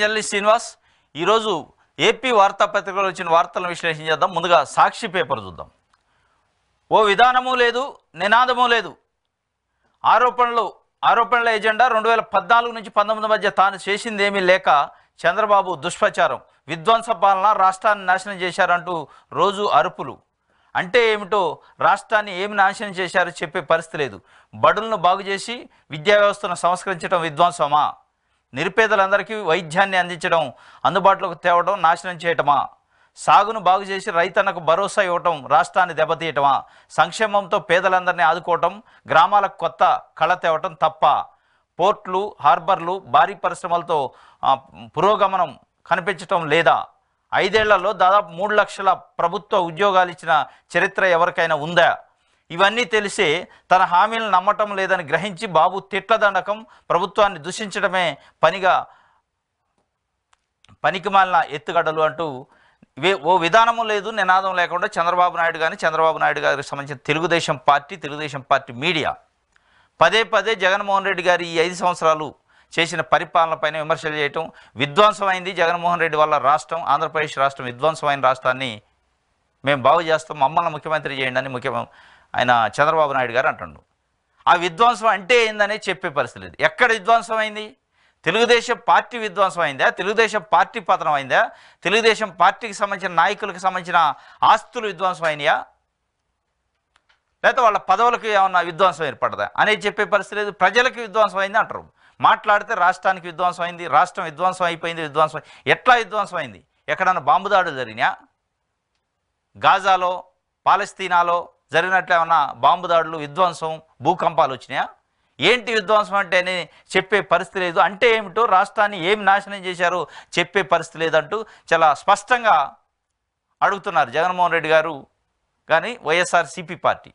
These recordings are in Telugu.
జర్నలిస్ట్ శ్రీనివాస్ ఈరోజు ఏపీ వార్తాపత్రికలు వచ్చిన వార్తలను విశ్లేషణ చేద్దాం ముందుగా సాక్షి పేపర్ చూద్దాం ఓ విధానము లేదు నినాదము లేదు ఆరోపణలు ఆరోపణల ఎజెండా రెండు వేల పద్నాలుగు నుంచి పంతొమ్మిది మధ్య తాను చేసిందేమీ లేక చంద్రబాబు దుష్ప్రచారం విధ్వంస పాలన రాష్ట్రాన్ని నాశనం చేశారంటూ రోజు అరుపులు అంటే ఏమిటో రాష్ట్రాన్ని ఏమి నాశనం చేశారో చెప్పే పరిస్థితి లేదు బడులను బాగు చేసి విద్యా వ్యవస్థను సంస్కరించడం విధ్వంసమా నిరుపేదలందరికీ వైద్యాన్ని అందించడం అందుబాటులోకి తేవడం నాశనం చేయటమా సాగును బాగు చేసి రైతన్నకు భరోసా ఇవ్వటం రాష్ట్రాన్ని దెబ్బతీయటమా సంక్షేమంతో పేదలందరినీ ఆదుకోవటం గ్రామాలకు కొత్త కళ తేవటం తప్ప పోర్ట్లు హార్బర్లు భారీ పరిశ్రమలతో పురోగమనం కనిపించటం లేదా ఐదేళ్లలో దాదాపు మూడు లక్షల ప్రభుత్వ ఉద్యోగాలు ఇచ్చిన చరిత్ర ఎవరికైనా ఉందా ఇవన్నీ తెలిసి తన హామీలను నమ్మటం లేదని గ్రహించి బాబు తిట్లదండకం ప్రభుత్వాన్ని దూషించడమే పనిగా పనికిమాలిన ఎత్తుగడలు అంటూ ఓ విధానము లేదు నినాదం లేకుండా చంద్రబాబు నాయుడు కానీ చంద్రబాబు నాయుడు గారికి సంబంధించిన Telugu Desam party Telugu Desam party media పదే పదే జగన్మోహన్ రెడ్డి గారి ఈ ఐదు సంవత్సరాలు చేసిన పరిపాలనపైన విమర్శలు చేయటం విధ్వంసమైంది జగన్మోహన్ రెడ్డి వల్ల రాష్ట్రం ఆంధ్రప్రదేశ్ రాష్ట్రం విధ్వంసమైన రాష్ట్రాన్ని మేము బాగు చేస్తాం మమ్మల్ని ముఖ్యమంత్రి చేయండి అని ముఖ్యమంత్రి ఆయన చంద్రబాబు నాయుడు గారు అంటుండు ఆ విధ్వంసం అంటే ఏందనే చెప్పే పరిస్థితి లేదు ఎక్కడ విధ్వంసం అయింది తెలుగుదేశం పార్టీ విధ్వంసం అయిందా తెలుగుదేశం పార్టీ పతనం అయిందా తెలుగుదేశం పార్టీకి సంబంధించిన నాయకులకు సంబంధించిన ఆస్తులు విధ్వంసం అయినాయా లేకపోతే వాళ్ళ పదవులకు ఏమన్నా విధ్వంసం ఏర్పడదా అనేది చెప్పే పరిస్థితి లేదు ప్రజలకు విధ్వంసం అయింది అంటారు మాట్లాడితే రాష్ట్రానికి విధ్వంసం అయింది రాష్ట్రం విధ్వంసం అయిపోయింది విధ్వంసం ఎట్లా విధ్వంసం అయింది ఎక్కడన్నా బాంబు దాడులు జరిగినా గాజాలో పాలస్తీనాలో జరిగినట్లు ఏమన్నా బాంబు దాడులు విధ్వంసం భూకంపాలు వచ్చినాయా ఏంటి విధ్వంసం అంటే అని చెప్పే పరిస్థితి లేదు అంటే ఏమిటో రాష్ట్రాన్ని ఏమి నాశనం చేశారో చెప్పే పరిస్థితి లేదంటూ చాలా స్పష్టంగా అడుగుతున్నారు జగన్మోహన్ రెడ్డి గారు కానీ వైఎస్ఆర్సీపీ పార్టీ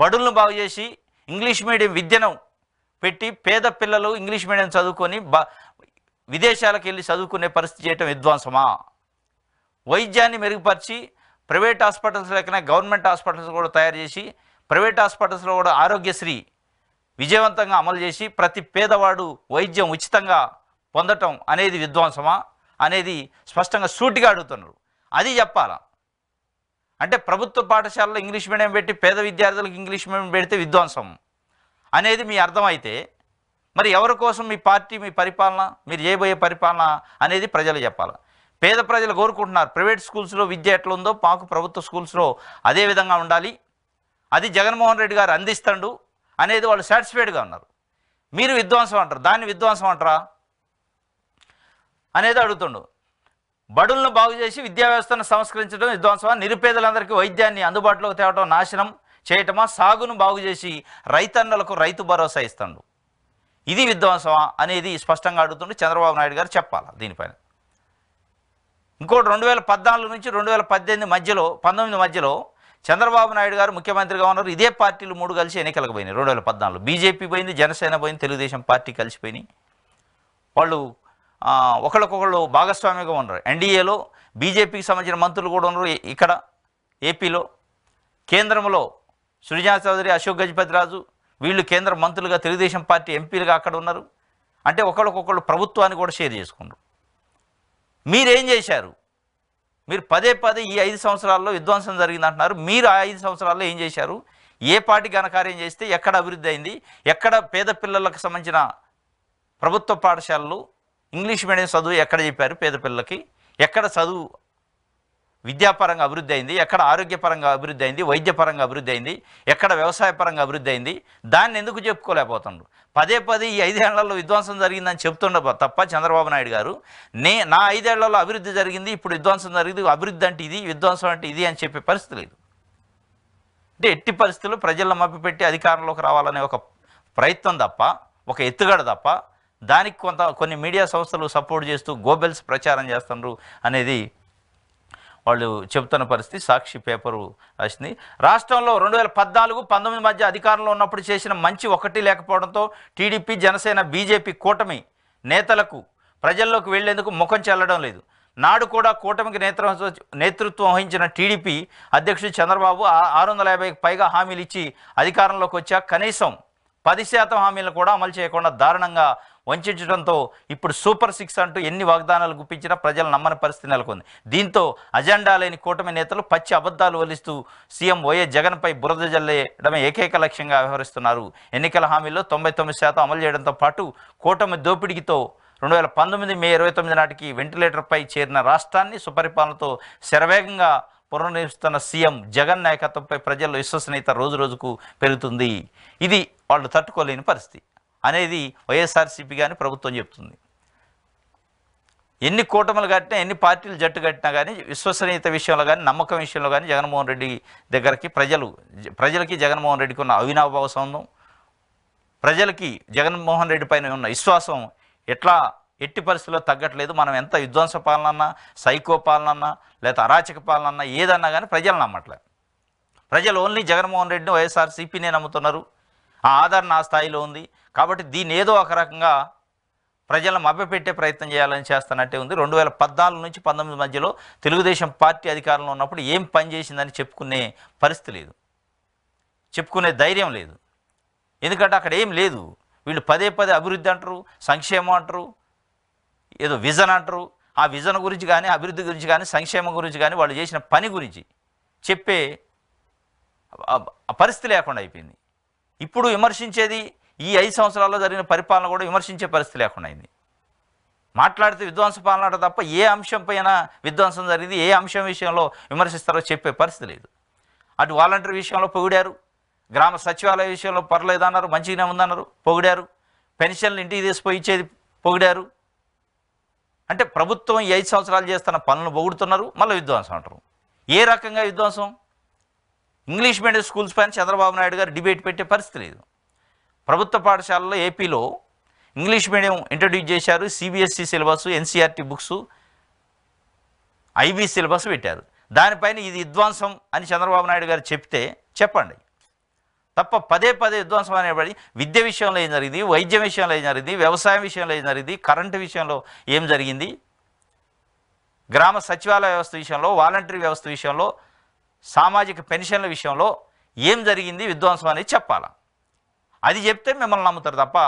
బడులను బాగు చేసి ఇంగ్లీష్ మీడియం విద్యను పెట్టి పేద పిల్లలు ఇంగ్లీష్ మీడియం చదువుకొని విదేశాలకు వెళ్ళి చదువుకునే పరిస్థితి చేయటం విధ్వంసమా వైద్యాన్ని మెరుగుపరిచి ప్రైవేట్ హాస్పిటల్స్ లేకనే గవర్నమెంట్ హాస్పిటల్స్ కూడా తయారు చేసి ప్రైవేట్ హాస్పిటల్స్లో కూడా ఆరోగ్యశ్రీ విజయవంతంగా అమలు చేసి ప్రతి పేదవాడు వైద్యం ఉచితంగా పొందటం అనేది విధ్వంసమా అనేది స్పష్టంగా సూటిగా అడుగుతున్నారు అది చెప్పాలా అంటే ప్రభుత్వ పాఠశాలలో ఇంగ్లీష్ మీడియం పెట్టి పేద విద్యార్థులకు ఇంగ్లీష్ మీడియం పెడితే విధ్వంసం అనేది మీ అర్థమైతే మరి ఎవరి కోసం మీ పార్టీ మీ పరిపాలన మీరు చేయబోయే పరిపాలన అనేది ప్రజలు చెప్పాలి పేద ప్రజలు కోరుకుంటున్నారు ప్రైవేట్ స్కూల్స్లో విద్య ఎట్లుందో మాకు ప్రభుత్వ స్కూల్స్లో అదే విధంగా ఉండాలి అది జగన్మోహన్ రెడ్డి గారు అందిస్తాడు అనేది వాళ్ళు సాటిస్ఫైడ్గా ఉన్నారు మీరు విద్వాంసం అంటారు దాన్ని విద్వాంసం అంటారా అనేది అడుగుతుండు బడులను బాగు చేసి విద్యా వ్యవస్థను సంస్కరించడం విధ్వంసమా నిరుపేదలందరికీ వైద్యాన్ని అందుబాటులోకి తేవడం నాశనం చేయటమా సాగును బాగు చేసి రైతన్నలకు రైతు భరోసా ఇస్తాడు ఇది విధ్వంసమా అనేది స్పష్టంగా అడుగుతుండే చంద్రబాబు నాయుడు గారు చెప్పాలా దీనిపైన ఇంకోటి రెండు వేల పద్నాలుగు నుంచి రెండు వేల పద్దెనిమిది మధ్యలో పంతొమ్మిది మధ్యలో చంద్రబాబు నాయుడు గారు ముఖ్యమంత్రిగా ఉన్నారు ఇదే పార్టీలు మూడు కలిసి ఎన్నికలకు పోయినాయి రెండు వేల పద్నాలుగు బీజేపీ పోయింది జనసేన పోయింది తెలుగుదేశం పార్టీ కలిసిపోయినాయి వాళ్ళు ఒకళ్ళకొకళ్ళు భాగస్వామ్యంగా ఉన్నారు ఎన్డీఏలో బీజేపీకి సంబంధించిన మంత్రులు కూడా ఉన్నారు ఇక్కడ ఏపీలో కేంద్రంలో సృజనా చౌదరి అశోక్ గజపతిరాజు వీళ్ళు కేంద్ర మంత్రులుగా తెలుగుదేశం పార్టీ ఎంపీలుగా అక్కడ ఉన్నారు అంటే ఒకళ్ళకొకళ్ళు ప్రభుత్వాన్ని కూడా షేర్ చేసుకున్నారు మీరేం చేశారు మీరు పదే పదే ఈ ఐదు సంవత్సరాల్లో విధ్వంసం జరిగింది అంటున్నారు మీరు ఆ ఐదు సంవత్సరాల్లో ఏం చేశారు ఏ పార్టీ ఘనకార్యం చేస్తే ఎక్కడ అభివృద్ధి అయింది ఎక్కడ పేద పిల్లలకు సంబంధించిన ప్రభుత్వ పాఠశాలలు ఇంగ్లీష్ మీడియం చదువు ఎక్కడ చెప్పారు పేద పిల్లలకి ఎక్కడ చదువు విద్యాపరంగా అభివృద్ధి అయింది ఎక్కడ ఆరోగ్యపరంగా అభివృద్ధి అయింది వైద్యపరంగా అభివృద్ధి అయింది ఎక్కడ వ్యవసాయపరంగా అభివృద్ధి అయింది దాన్ని ఎందుకు చెప్పుకోలేకపోతుండ్రు పదే పదే ఈ ఐదేళ్లలో విధ్వంసం జరిగిందని చెప్తుండ తప్ప చంద్రబాబు నాయుడు గారు నే నా ఐదేళ్లలో అభివృద్ధి జరిగింది ఇప్పుడు విధ్వంసం జరిగింది అభివృద్ధి అంటే ఇది విధ్వంసం అంటే ఇది అని చెప్పే పరిస్థితి లేదు అంటే ఎట్టి పరిస్థితుల్లో ప్రజలను మభ్యపెట్టి అధికారంలోకి రావాలనే ఒక ప్రయత్నం తప్ప ఒక ఎత్తుగడ తప్ప దానికి కొంత కొన్ని మీడియా సంస్థలు సపోర్ట్ చేస్తూ గోబెల్స్ ప్రచారం చేస్తున్నారు అనేది వాళ్ళు చెబుతున్న పరిస్థితి సాక్షి పేపరు రాసింది రాష్ట్రంలో రెండు వేల పద్నాలుగు పంతొమ్మిది మధ్య అధికారంలో ఉన్నప్పుడు చేసిన మంచి ఒకటి లేకపోవడంతో టీడీపీ జనసేన బీజేపీ కూటమి నేతలకు ప్రజల్లోకి వెళ్లేందుకు ముఖం చెల్లడం లేదు నాడు కూడా కూటమికి నేతృత్వ నేతృత్వం వహించిన టీడీపీ అధ్యక్షుడు చంద్రబాబు ఆరు వందల యాభైకి పైగా హామీలు ఇచ్చి అధికారంలోకి వచ్చా కనీసం పది శాతం హామీలు కూడా అమలు చేయకుండా దారుణంగా వంచడంతో ఇప్పుడు సూపర్ సిక్స్ అంటూ ఎన్ని వాగ్దానాలు గుప్పించినా ప్రజలు నమ్మని పరిస్థితి నెలకొంది దీంతో అజెండా లేని కూటమి నేతలు పచ్చి అబద్ధాలు వలిస్తూ సీఎం వైఎస్ జగన్పై బురద జల్లేయడమే ఏకైక లక్ష్యంగా వ్యవహరిస్తున్నారు ఎన్నికల హామీల్లో తొంభై తొమ్మిది శాతం అమలు చేయడంతో పాటు కూటమి దోపిడీతో రెండు వేల పంతొమ్మిది మే ఇరవై తొమ్మిది నాటికి వెంటిలేటర్పై చేరిన రాష్ట్రాన్ని సుపరిపాలనతో శరవేగంగా పునర్నిస్తున్న సీఎం జగన్ నాయకత్వంపై ప్రజల్లో విశ్వసనీయత రోజు రోజుకు పెరుగుతుంది ఇది వాళ్ళు తట్టుకోలేని పరిస్థితి అనేది వైఎస్ఆర్సీపీ కానీ ప్రభుత్వం చెప్తుంది ఎన్ని కూటములు కట్టినా ఎన్ని పార్టీలు జట్టు కట్టినా కానీ విశ్వసనీయత విషయంలో కానీ నమ్మకం విషయంలో కానీ జగన్మోహన్ రెడ్డి దగ్గరికి ప్రజలు ప్రజలకి జగన్మోహన్ రెడ్డికి ఉన్న అవినాభావ సంబంధం ప్రజలకి జగన్మోహన్ రెడ్డి పైన ఉన్న విశ్వాసం ఎట్లా ఎట్టి పరిస్థితుల్లో తగ్గట్లేదు మనం ఎంత విధ్వంస పాలన సైకో పాలన లేదా అరాచక పాలన ఏదన్నా కానీ ప్రజలు నమ్మట్లే ప్రజలు ఓన్లీ జగన్మోహన్ రెడ్డిని వైఎస్ఆర్సీపీనే నమ్ముతున్నారు ఆ ఆదరణ ఆ స్థాయిలో ఉంది కాబట్టి దీన్ని ఏదో ఒక రకంగా ప్రజలను మభ్యపెట్టే ప్రయత్నం చేయాలని చేస్తున్నట్టే ఉంది రెండు వేల పద్నాలుగు నుంచి పంతొమ్మిది మధ్యలో తెలుగుదేశం పార్టీ అధికారంలో ఉన్నప్పుడు ఏం పనిచేసిందని చెప్పుకునే పరిస్థితి లేదు చెప్పుకునే ధైర్యం లేదు ఎందుకంటే అక్కడ ఏం లేదు వీళ్ళు పదే పదే అభివృద్ధి అంటారు సంక్షేమం అంటారు ఏదో విజన్ అంటారు ఆ విజన్ గురించి కానీ అభివృద్ధి గురించి కానీ సంక్షేమం గురించి కానీ వాళ్ళు చేసిన పని గురించి చెప్పే పరిస్థితి లేకుండా అయిపోయింది ఇప్పుడు విమర్శించేది ఈ ఐదు సంవత్సరాల్లో జరిగిన పరిపాలన కూడా విమర్శించే పరిస్థితి లేకుండా అయింది మాట్లాడితే విధ్వంస పాలన తప్ప ఏ అంశం పైన విధ్వంసం జరిగింది ఏ అంశం విషయంలో విమర్శిస్తారో చెప్పే పరిస్థితి లేదు అటు వాలంటీర్ విషయంలో పొగిడారు గ్రామ సచివాలయ విషయంలో పర్లేదన్నారు మంచిగానే ఉందన్నారు పొగిడారు పెన్షన్లు ఇంటికి తీసిపోయి ఇచ్చేది పొగిడారు అంటే ప్రభుత్వం ఐదు సంవత్సరాలు చేస్తున్న పనులు పొగుడుతున్నారు మళ్ళీ విధ్వంసం అంటారు ఏ రకంగా విధ్వంసం ఇంగ్లీష్ మీడియం స్కూల్స్ పైన చంద్రబాబు నాయుడు గారు డిబేట్ పెట్టే పరిస్థితి లేదు ప్రభుత్వ పాఠశాలలో ఏపీలో ఇంగ్లీష్ మీడియం ఇంట్రడ్యూస్ చేశారు CBSE syllabus NCERT books IB syllabus పెట్టారు దానిపైన ఇది విధ్వంసం అని చంద్రబాబు నాయుడు గారు చెప్తే చెప్పండి తప్ప పదే పదే విధ్వంసం అనేబడి విద్య విషయంలో ఏం జరిగింది వైద్యం విషయంలో ఏం జరిగింది వ్యవసాయం విషయంలో ఏం జరిగింది కరెంటు విషయంలో ఏం జరిగింది గ్రామ సచివాలయ వ్యవస్థ విషయంలో వాలంటరీ వ్యవస్థ విషయంలో సామాజిక పెన్షన్ల విషయంలో ఏం జరిగింది విధ్వంసం అనేది చెప్పాలి అది చెప్తే మిమ్మల్ని నమ్ముతారు తప్ప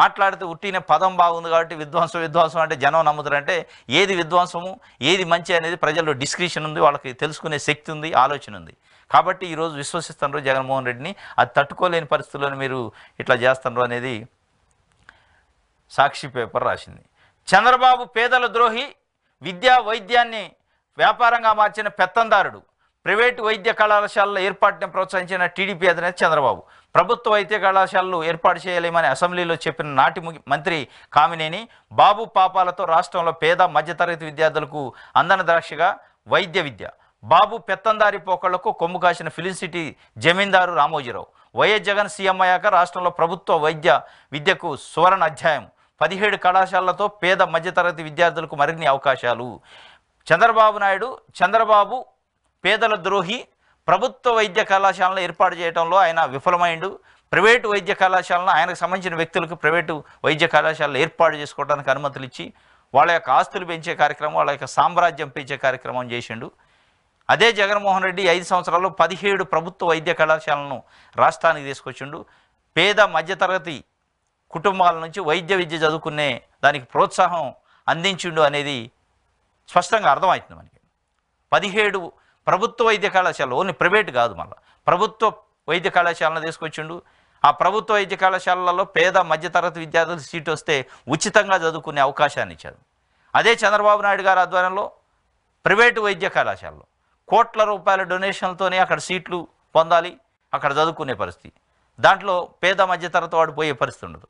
మాట్లాడితే ఉట్టిన పదం బాగుంది కాబట్టి విధ్వంసం విధ్వంసం అంటే జనం నమ్ముతారంటే ఏది విధ్వంసము ఏది మంచి అనేది ప్రజల్లో డిస్క్రిషన్ ఉంది వాళ్ళకి తెలుసుకునే శక్తి ఉంది ఆలోచన ఉంది కాబట్టి ఈరోజు విశ్వసిస్తున్నారు జగన్మోహన్ రెడ్డిని అది తట్టుకోలేని పరిస్థితుల్లో మీరు ఇట్లా చేస్తున్నారు అనేది సాక్షి పేపర్ రాసింది చంద్రబాబు పేదల ద్రోహి విద్యా వైద్యాన్ని వ్యాపారంగా మార్చిన పెత్తందారుడు ప్రైవేటు వైద్య కళాశాలల ఏర్పాటుని ప్రోత్సహించిన టీడీపీ అధినేత చంద్రబాబు ప్రభుత్వ వైద్య కళాశాలలు ఏర్పాటు చేయలేమని అసెంబ్లీలో చెప్పిన నాటి మంత్రి కామినేని బాబు పాపాలతో రాష్ట్రంలో పేద మధ్యతరగతి విద్యార్థులకు అందన ద్రాక్షగా వైద్య విద్య బాబు పెత్తందారి పోకళ్లకు కొమ్ము కాసిన ఫిలిం సిటీ జమీందారు రామోజీరావు వైఎస్ జగన్ సీఎం అయ్యాక రాష్ట్రంలో ప్రభుత్వ వైద్య విద్యకు సువర్ణ అధ్యాయం పదిహేడు కళాశాలలతో పేద మధ్యతరగతి విద్యార్థులకు మరిన్ని అవకాశాలు చంద్రబాబు నాయుడు చంద్రబాబు పేదల ద్రోహి ప్రభుత్వ వైద్య కళాశాలను ఏర్పాటు చేయడంలో ఆయన విఫలమైండు ప్రైవేటు వైద్య కళాశాలను ఆయనకు సంబంధించిన వ్యక్తులకు ప్రైవేటు వైద్య కళాశాలలు ఏర్పాటు చేసుకోవడానికి అనుమతులు ఇచ్చి వాళ్ళ యొక్క ఆస్తులు పెంచే కార్యక్రమం వాళ్ళ యొక్క సామ్రాజ్యం పెంచే కార్యక్రమం చేసిండు అదే జగన్మోహన్ రెడ్డి ఐదు సంవత్సరాల్లో పదిహేడు ప్రభుత్వ వైద్య కళాశాలను రాష్ట్రానికి తీసుకొచ్చిండు పేద మధ్యతరగతి కుటుంబాల నుంచి వైద్య విద్య చదువుకునే దానికి ప్రోత్సాహం అందించిండు అనేది స్పష్టంగా అర్థమవుతుంది మనకి పదిహేడు ప్రభుత్వ వైద్య కళాశాల ఓన్లీ ప్రైవేట్ కాదు మళ్ళీ ప్రభుత్వ వైద్య కళాశాలను తీసుకొచ్చిండు ఆ ప్రభుత్వ వైద్య కళాశాలలో పేద మధ్యతరగతి విద్యార్థులు సీట్ వస్తే ఉచితంగా చదువుకునే అవకాశాన్ని ఇచ్చారు అదే చంద్రబాబు నాయుడు గారి ఆధ్వర్యంలో ప్రైవేటు వైద్య కళాశాలలో కోట్ల రూపాయల డొనేషన్లతోనే అక్కడ సీట్లు పొందాలి అక్కడ చదువుకునే పరిస్థితి దాంట్లో పేద మధ్యతరత వాడు పోయే పరిస్థితి ఉండదు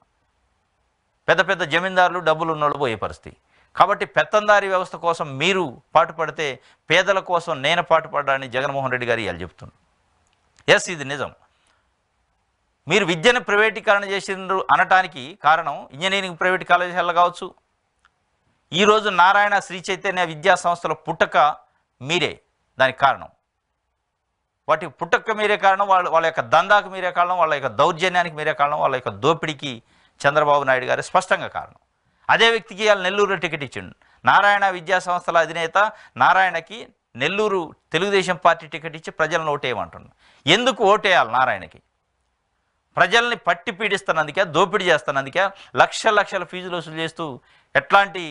పెద్ద పెద్ద జమీందారులు డబ్బులు ఉన్నోళ్ళు పోయే పరిస్థితి కాబట్టి పెత్తందారి వ్యవస్థ కోసం మీరు పాటుపడితే పేదల కోసం నేను పాటుపడ్డానని జగన్మోహన్ రెడ్డి గారు ఇవాళ చెప్తున్నాను ఎస్ ఇది నిజం మీరు విద్యను ప్రైవేటీకరణ చేసిన అనటానికి కారణం ఇంజనీరింగ్ ప్రైవేట్ కాలేజీలు కావచ్చు ఈరోజు నారాయణ శ్రీ చైతన్య విద్యా సంస్థల పుట్టక మీరే దానికి కారణం వాటి పుట్టక మీరే కారణం వాళ్ళ వాళ్ళ యొక్క దందాకు మీరే కారణం వాళ్ళ యొక్క దౌర్జన్యానికి మీరే కారణం వాళ్ళ యొక్క దోపిడీకి చంద్రబాబు నాయుడు గారు స్పష్టంగా కారణం అదే వ్యక్తికి వాళ్ళు నెల్లూరులో టికెట్ ఇచ్చిండు నారాయణ విద్యా సంస్థల అధినేత నారాయణకి నెల్లూరు తెలుగుదేశం పార్టీ టికెట్ ఇచ్చి ప్రజలను ఓటేయమంటున్నాడు ఎందుకు ఓటేయాలి నారాయణకి ప్రజల్ని పట్టి పీడిస్తున్నందుకే దోపిడీ చేస్తున్నందుకే లక్ష లక్షల ఫీజులు వసూలు చేస్తూ ఎట్లాంటి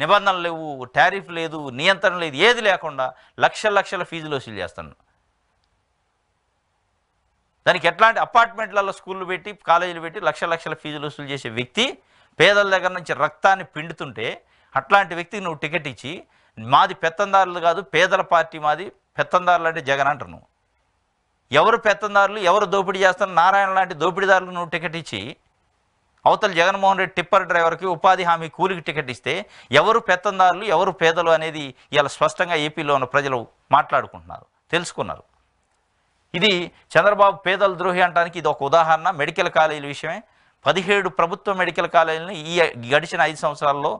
నిబంధనలు లేవు టారిఫ్ లేదు నియంత్రణ లేదు ఏది లేకుండా లక్షల లక్షల ఫీజులు వసూలు చేస్తాను దానికి ఎట్లాంటి అపార్ట్మెంట్లలో స్కూళ్ళు పెట్టి కాలేజీలు పెట్టి లక్ష లక్షల ఫీజులు వసూలు చేసే వ్యక్తి పేదల దగ్గర నుంచి రక్తాన్ని పిండుతుంటే అట్లాంటి వ్యక్తికి నువ్వు టికెట్ ఇచ్చి మాది పెత్తందారులు కాదు పేదల పార్టీ మాది పెత్తందారులు అంటే జగన్ అంటారు నువ్వు ఎవరు పెత్తందారులు ఎవరు దోపిడీ చేస్తారు నారాయణ లాంటి దోపిడీదారులు నువ్వు టికెట్ ఇచ్చి అవతల జగన్మోహన్ రెడ్డి టిప్పర్ డ్రైవర్కి ఉపాధి హామీ కూలికి టికెట్ ఇస్తే ఎవరు పెత్తందారులు ఎవరు పేదలు అనేది ఇలా స్పష్టంగా ఏపీలో ఉన్న ప్రజలు మాట్లాడుకుంటున్నారు తెలుసుకున్నారు ఇది చంద్రబాబు పేదల ద్రోహి అంటానికి ఇది ఒక ఉదాహరణ మెడికల్ కాలేజీల విషయమే పదిహేడు ప్రభుత్వ మెడికల్ కాలేజీలను ఈ గడిచిన ఐదు సంవత్సరాల్లో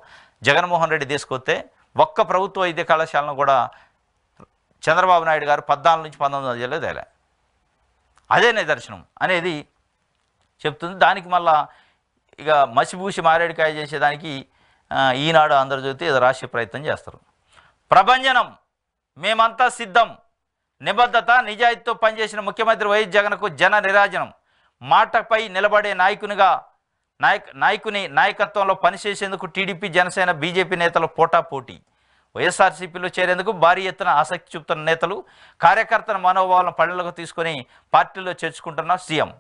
జగన్మోహన్ రెడ్డి తీసుకొస్తే ఒక్క ప్రభుత్వ వైద్య కళాశాలను కూడా చంద్రబాబు నాయుడు గారు పద్నాలుగు నుంచి పంతొమ్మిది వందల తేలే అదే నిదర్శనం అనేది చెప్తుంది దానికి మళ్ళా ఇక మసిపూసి మారేడుకాయ చేసేదానికి ఈనాడు ఆంధ్రజ్యోతి రాసే ప్రయత్నం చేస్తారు ప్రభంజనం మేమంతా సిద్ధం నిబద్ధత నిజాయితీతో పనిచేసిన ముఖ్యమంత్రి వైఎస్ జగన్కు జన నిరాజనం మాటపై నిలబడే నాయకునిగా నాయక నాయకుని నాయకత్వంలో పనిచేసేందుకు టీడీపీ జనసేన బీజేపీ పోటా పోటాపోటీ వైఎస్ఆర్సీపీలో చేరేందుకు భారీ ఎత్తున ఆసక్తి చూపుతున్న నేతలు కార్యకర్తల మనోభావాలను పనులకు తీసుకొని పార్టీలో చేర్చుకుంటున్న సీఎం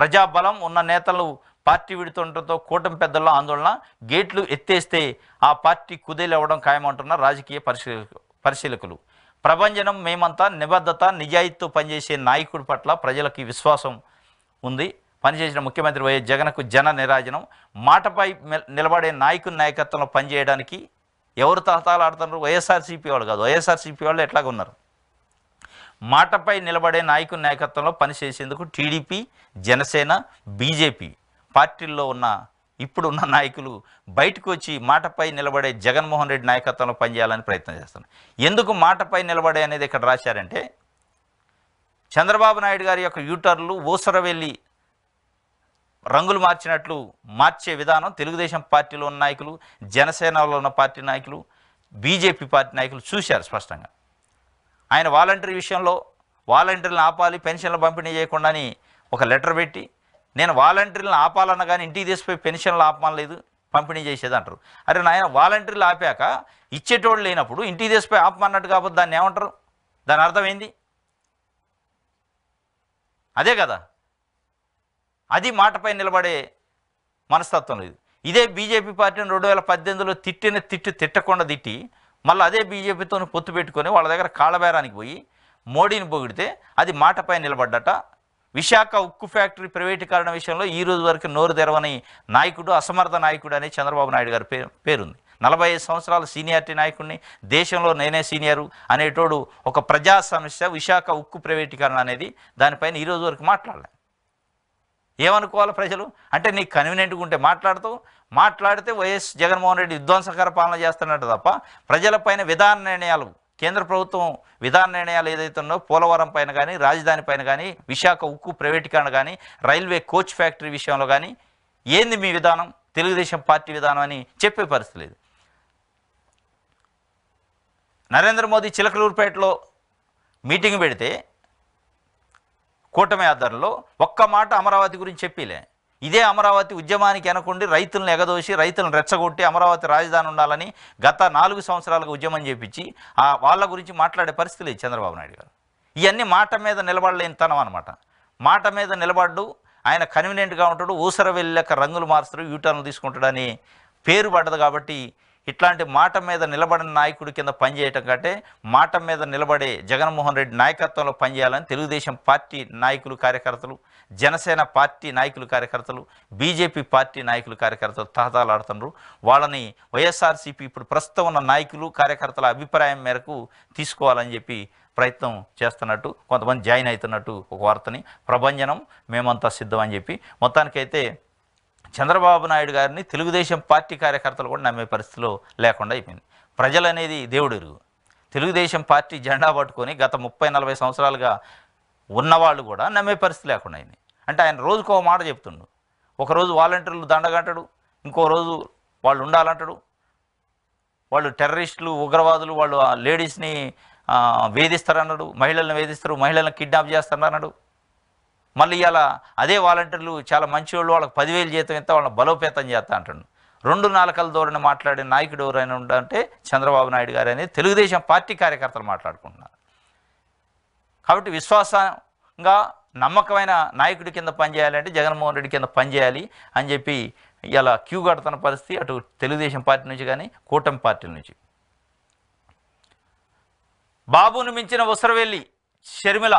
ప్రజాబలం ఉన్న నేతలు పార్టీ విడుతుండటంతో కూటమి పెద్దల్లో ఆందోళన గేట్లు ఎత్తేస్తే ఆ పార్టీ కుదేలవ్వడం ఖాయమంటున్న రాజకీయ పరిశీలకులు ప్రభంజనం మేమంతా నిబద్ధత నిజాయితీతో పనిచేసే నాయకుడి పట్ల ప్రజలకి విశ్వాసం ఉంది పనిచేసిన ముఖ్యమంత్రి వైఎస్ జగన్కు జన నిరాజనం మాటపై నిలబడే నాయకుని నాయకత్వంలో పనిచేయడానికి ఎవరు తహతాలాడుతున్నారు వైఎస్ఆర్సీపీ వాళ్ళు కాదు వైఎస్ఆర్సీపీ వాళ్ళు ఉన్నారు మాటపై నిలబడే నాయకుని నాయకత్వంలో పనిచేసేందుకు టీడీపీ జనసేన బీజేపీ పార్టీల్లో ఉన్న ఇప్పుడున్న నాయకులు బయటకు వచ్చి మాటపై నిలబడే జగన్మోహన్ రెడ్డి నాయకత్వంలో పనిచేయాలని ప్రయత్నం చేస్తున్నారు ఎందుకు మాటపై నిలబడే అనేది ఇక్కడ రాశారంటే చంద్రబాబు నాయుడు గారి యొక్క యూటర్లు వెళ్ళి రంగులు మార్చినట్లు మార్చే విధానం తెలుగుదేశం పార్టీలో ఉన్న నాయకులు జనసేనలో ఉన్న పార్టీ నాయకులు బీజేపీ పార్టీ నాయకులు చూశారు స్పష్టంగా ఆయన వాలంటీర్ విషయంలో వాలంటీర్లను ఆపాలి పెన్షన్లు పంపిణీ చేయకుండా ఒక లెటర్ పెట్టి నేను వాలంటీర్లను ఆపాలన్నా కానీ ఇంటికి తీసిపోయి పెన్షన్లు ఆపమని లేదు పంపిణీ చేసేది అంటారు అరే నాయన వాలంటీర్లు ఆపాక ఇచ్చేటోళ్ళు లేనప్పుడు ఇంటికి తీసిపోయి ఆపమన్నట్టు కాకపోతే దాన్ని ఏమంటారు దాని అర్థం ఏంది అదే కదా అది మాటపై నిలబడే మనస్తత్వం లేదు ఇదే బీజేపీ పార్టీని రెండు వేల పద్దెనిమిదిలో తిట్టిన తిట్టు తిట్టకుండా తిట్టి మళ్ళీ అదే బీజేపీతో పొత్తు పెట్టుకొని వాళ్ళ దగ్గర కాళ్ళబేరానికి పోయి మోడీని పొగిడితే అది మాటపై నిలబడ్డట విశాఖ ఉక్కు ఫ్యాక్టరీ ప్రైవేటీకరణ విషయంలో ఈ రోజు వరకు నోరు తెరవని నాయకుడు అసమర్థ నాయకుడు అనే చంద్రబాబు నాయుడు గారి పేరు పేరుంది నలభై ఐదు సంవత్సరాల సీనియారిటీ నాయకుడిని దేశంలో నేనే సీనియరు అనేటోడు ఒక ప్రజా సమస్య విశాఖ ఉక్కు ప్రైవేటీకరణ అనేది దానిపైన ఈరోజు వరకు మాట్లాడలే ఏమనుకోవాలి ప్రజలు అంటే నీకు కన్వీనియంట్గా ఉంటే మాట్లాడుతూ మాట్లాడితే వైఎస్ జగన్మోహన్ రెడ్డి విధ్వంసకర పాలన చేస్తున్నట్టు తప్ప ప్రజలపైన విధాన నిర్ణయాలు కేంద్ర ప్రభుత్వం విధాన నిర్ణయాలు ఏదైతే ఉన్నో పోలవరం పైన కానీ రాజధాని పైన కానీ విశాఖ ఉక్కు ప్రైవేటీకరణ కానీ రైల్వే కోచ్ ఫ్యాక్టరీ విషయంలో కానీ ఏంది మీ విధానం తెలుగుదేశం పార్టీ విధానం అని చెప్పే పరిస్థితి లేదు నరేంద్ర మోదీ చిలకలూరుపేటలో మీటింగ్ పెడితే కూటమి ఆధారంలో ఒక్క మాట అమరావతి గురించి చెప్పిలే ఇదే అమరావతి ఉద్యమానికి ఎనకుండి రైతులను ఎగదోసి రైతులను రెచ్చగొట్టి అమరావతి రాజధాని ఉండాలని గత నాలుగు సంవత్సరాలకు ఉద్యమం చేపించి ఆ వాళ్ళ గురించి మాట్లాడే లేదు చంద్రబాబు నాయుడు గారు ఇవన్నీ మాట మీద నిలబడలేని తనం అనమాట మాట మీద నిలబడ్డు ఆయన కన్వీనియంట్గా ఉంటాడు ఊసర వెళ్ళాక రంగులు మారుస్తాడు యూటర్న్లు తీసుకుంటాడని పేరు పడ్డది కాబట్టి ఇట్లాంటి మాట మీద నిలబడిన నాయకుడి కింద పనిచేయటం కంటే మాట మీద నిలబడే జగన్మోహన్ రెడ్డి నాయకత్వంలో పనిచేయాలని తెలుగుదేశం పార్టీ నాయకులు కార్యకర్తలు జనసేన పార్టీ నాయకులు కార్యకర్తలు బీజేపీ పార్టీ నాయకులు కార్యకర్తలు తహతాలాడుతున్నారు వాళ్ళని వైఎస్ఆర్సీపీ ఇప్పుడు ప్రస్తుతం ఉన్న నాయకులు కార్యకర్తల అభిప్రాయం మేరకు తీసుకోవాలని చెప్పి ప్రయత్నం చేస్తున్నట్టు కొంతమంది జాయిన్ అవుతున్నట్టు ఒక వార్తని ప్రభంజనం మేమంతా సిద్ధం అని చెప్పి మొత్తానికైతే చంద్రబాబు నాయుడు గారిని తెలుగుదేశం పార్టీ కార్యకర్తలు కూడా నమ్మే పరిస్థితిలో లేకుండా అయిపోయింది ప్రజలనేది దేవుడు తెలుగుదేశం పార్టీ జెండా పట్టుకొని గత ముప్పై నలభై సంవత్సరాలుగా ఉన్నవాళ్ళు కూడా నమ్మే పరిస్థితి లేకుండా అయింది అంటే ఆయన రోజుకో మాట చెప్తుండు ఒకరోజు వాలంటీర్లు దండగంటాడు ఇంకో రోజు వాళ్ళు ఉండాలంటాడు వాళ్ళు టెర్రరిస్టులు ఉగ్రవాదులు వాళ్ళు లేడీస్ని వేధిస్తారన్నాడు మహిళలను వేధిస్తారు మహిళలను కిడ్నాప్ చేస్తారన్నాడు మళ్ళీ ఇలా అదే వాలంటీర్లు చాలా మంచి వాళ్ళు వాళ్ళకి పదివేలు జీతం ఇంత వాళ్ళని బలోపేతం చేస్తా అంటాడు రెండు నాలుకల ధోరణి మాట్లాడే నాయకుడు ఎవరైనా ఉంటే చంద్రబాబు నాయుడు గారు అనేది తెలుగుదేశం పార్టీ కార్యకర్తలు మాట్లాడుకుంటున్నారు కాబట్టి విశ్వాసంగా నమ్మకమైన నాయకుడి కింద పనిచేయాలంటే జగన్మోహన్ రెడ్డి కింద పనిచేయాలి అని చెప్పి ఇలా క్యూ కడుతున్న పరిస్థితి అటు తెలుగుదేశం పార్టీ నుంచి కానీ కూటమి పార్టీ నుంచి బాబును మించిన ఉసరవెల్లి షర్మిల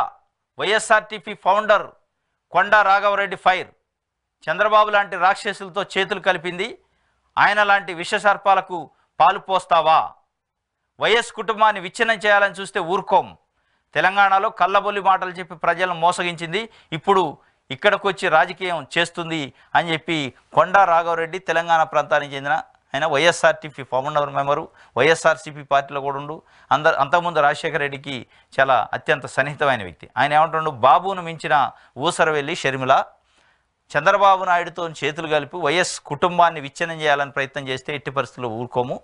వైఎస్ఆర్టీపీ ఫౌండర్ కొండా రాఘవరెడ్డి ఫైర్ చంద్రబాబు లాంటి రాక్షసులతో చేతులు కలిపింది ఆయన లాంటి విషసర్పాలకు పాలు పోస్తావా వైఎస్ కుటుంబాన్ని విచ్ఛిన్నం చేయాలని చూస్తే ఊరుకోం తెలంగాణలో కళ్ళబొల్లి మాటలు చెప్పి ప్రజలను మోసగించింది ఇప్పుడు ఇక్కడికి వచ్చి రాజకీయం చేస్తుంది అని చెప్పి కొండా రాఘవరెడ్డి తెలంగాణ ప్రాంతానికి చెందిన ఆయన వైఎస్ఆర్టీపీ పవన్ మెంబరు వైఎస్ఆర్సీపీ పార్టీలో కూడా ఉండు అందరు అంతకుముందు రాజశేఖర రెడ్డికి చాలా అత్యంత సన్నిహితమైన వ్యక్తి ఆయన ఏమంటుండు బాబును మించిన ఊసరవెల్లి షర్మిల చంద్రబాబు నాయుడుతో చేతులు కలిపి వైఎస్ కుటుంబాన్ని విచ్ఛిన్నం చేయాలని ప్రయత్నం చేస్తే ఎట్టి పరిస్థితుల్లో ఊరుకోము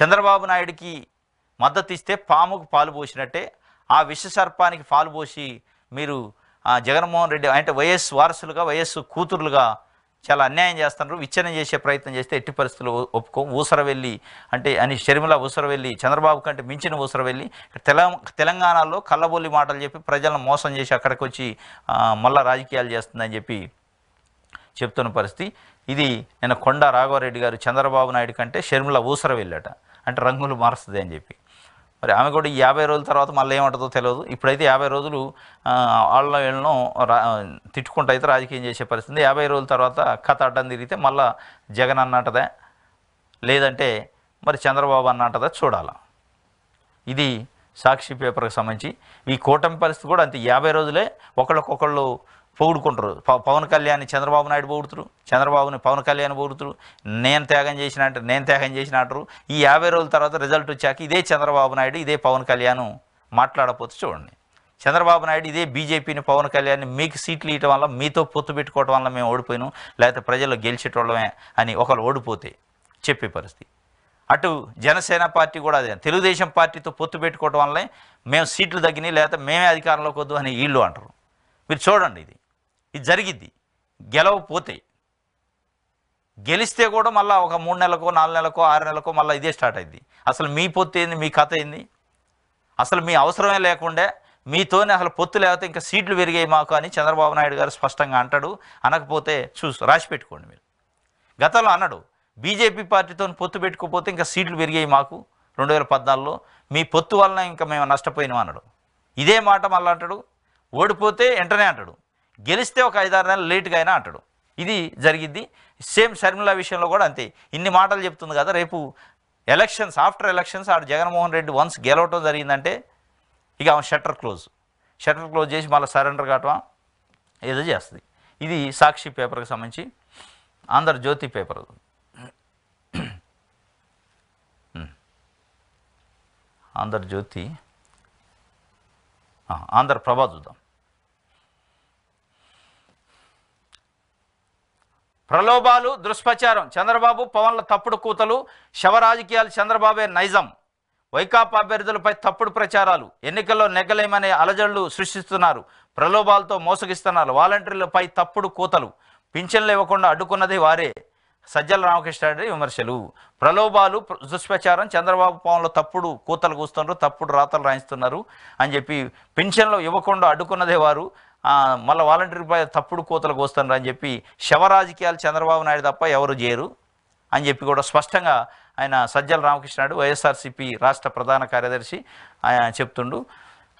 చంద్రబాబు నాయుడికి మద్దతు ఇస్తే పాముకు పాలు పోసినట్టే ఆ విషసర్పానికి పాలు పోసి మీరు జగన్మోహన్ రెడ్డి అంటే వైఎస్ వారసులుగా వైఎస్ కూతురులుగా చాలా అన్యాయం చేస్తున్నారు విచ్ఛిన్నం చేసే ప్రయత్నం చేస్తే ఎట్టి పరిస్థితులు ఒప్పుకో ఊసర వెళ్ళి అంటే అని షర్మిల ఊసర వెళ్ళి చంద్రబాబు కంటే మించిన ఊసర వెళ్ళి తెలంగాణలో కళ్ళబొల్లి మాటలు చెప్పి ప్రజలను మోసం చేసి అక్కడికి వచ్చి మళ్ళా రాజకీయాలు చేస్తుందని చెప్పి చెప్తున్న పరిస్థితి ఇది నేను కొండ రాఘవరెడ్డి గారు చంద్రబాబు నాయుడు కంటే షర్మిల ఊసర వెళ్ళాట అంటే రంగులు మారుస్తుంది అని చెప్పి మరి ఆమె కూడా యాభై రోజుల తర్వాత మళ్ళీ ఏమంటుందో తెలియదు ఇప్పుడైతే యాభై రోజులు వాళ్ళ వీళ్ళను తిట్టుకుంటూ అయితే రాజకీయం చేసే పరిస్థితి యాభై రోజుల తర్వాత కథ అడ్డం తిరిగితే మళ్ళా జగన్ అన్నట్టదే లేదంటే మరి చంద్రబాబు అన్నట్టదా చూడాలి ఇది సాక్షి పేపర్కి సంబంధించి ఈ కూటమి పరిస్థితి కూడా అంతే యాభై రోజులే ఒకళ్ళకొకళ్ళు పొగుడుకుంటారు పవన్ కళ్యాణ్ చంద్రబాబు నాయుడు పొగుడుతురు చంద్రబాబుని పవన్ కళ్యాణ్ పొగుడుతురు నేను త్యాగం చేసిన అంటే నేను త్యాగం చేసిన అంటారు ఈ యాభై రోజుల తర్వాత రిజల్ట్ వచ్చాక ఇదే చంద్రబాబు నాయుడు ఇదే పవన్ కళ్యాణ్ మాట్లాడపోతే చూడండి చంద్రబాబు నాయుడు ఇదే బీజేపీని పవన్ కళ్యాణ్ని మీకు సీట్లు ఇవ్వటం వల్ల మీతో పొత్తు పెట్టుకోవటం వల్ల మేము ఓడిపోయినాం లేకపోతే ప్రజలు గెలిచేటోళ్ళమే అని ఒకళ్ళు ఓడిపోతే చెప్పే పరిస్థితి అటు జనసేన పార్టీ కూడా అదే తెలుగుదేశం పార్టీతో పొత్తు పెట్టుకోవడం వల్లే మేము సీట్లు తగ్గినాయి లేకపోతే మేమే అధికారంలోకి వద్దు అని వీళ్ళు అంటారు మీరు చూడండి ఇది ఇది జరిగిద్ది గెలవపోతే గెలిస్తే కూడా మళ్ళీ ఒక మూడు నెలలకో నాలుగు నెలలకో ఆరు నెలలకో మళ్ళీ ఇదే స్టార్ట్ అయింది అసలు మీ పొత్తు ఏంది మీ కథ ఏంది అసలు మీ అవసరమే లేకుండా మీతోనే అసలు పొత్తు లేకపోతే ఇంకా సీట్లు పెరిగాయి మాకు అని చంద్రబాబు నాయుడు గారు స్పష్టంగా అంటాడు అనకపోతే చూసు రాసి పెట్టుకోండి మీరు గతంలో అన్నాడు బీజేపీ పార్టీతో పొత్తు పెట్టుకోపోతే ఇంకా సీట్లు పెరిగాయి మాకు రెండు వేల పద్నాలుగులో మీ పొత్తు వలన ఇంకా మేము నష్టపోయినాం అన్నాడు ఇదే మాట మళ్ళీ అంటాడు ఓడిపోతే వెంటనే అంటాడు గెలిస్తే ఒక ఐదారు నెలలు లేటుగా అయినా అంటాడు ఇది జరిగింది సేమ్ షర్మిలా విషయంలో కూడా అంతే ఇన్ని మాటలు చెప్తుంది కదా రేపు ఎలక్షన్స్ ఆఫ్టర్ ఎలక్షన్స్ ఆడు జగన్మోహన్ రెడ్డి వన్స్ గెలవటం జరిగిందంటే ఇక ఆమె షట్టర్ క్లోజ్ షట్టర్ క్లోజ్ చేసి మళ్ళీ సరెండర్ కావటం ఏదో చేస్తుంది ఇది సాక్షి పేపర్కి సంబంధించి జ్యోతి పేపర్ ఆంధ్రజ్యోతి ఆంధ్రప్రభ చూద్దాం ప్రలోభాలు దుష్ప్రచారం చంద్రబాబు పవన్ల తప్పుడు కూతలు శవ రాజకీయాలు చంద్రబాబే నైజం వైకాపా అభ్యర్థులపై తప్పుడు ప్రచారాలు ఎన్నికల్లో నెగ్గలేమనే అలజడులు సృష్టిస్తున్నారు ప్రలోభాలతో మోసగిస్తున్నారు వాలంటీర్లపై తప్పుడు కూతలు పింఛన్లు ఇవ్వకుండా అడ్డుకున్నది వారే సజ్జల రామకృష్ణారెడ్డి విమర్శలు ప్రలోభాలు దుష్ప్రచారం చంద్రబాబు పవన్లో తప్పుడు కూతలు కూస్తున్నారు తప్పుడు రాతలు రాయిస్తున్నారు అని చెప్పి పెన్షన్లు ఇవ్వకుండా అడ్డుకున్నదే వారు మళ్ళీ వాలంటీర్పై తప్పుడు కూతలు కూస్తున్నారు అని చెప్పి శవ రాజకీయాలు చంద్రబాబు నాయుడు తప్ప ఎవరు చేయరు అని చెప్పి కూడా స్పష్టంగా ఆయన సజ్జల రామకృష్ణాడు వైఎస్ఆర్సీపీ రాష్ట్ర ప్రధాన కార్యదర్శి చెప్తుండు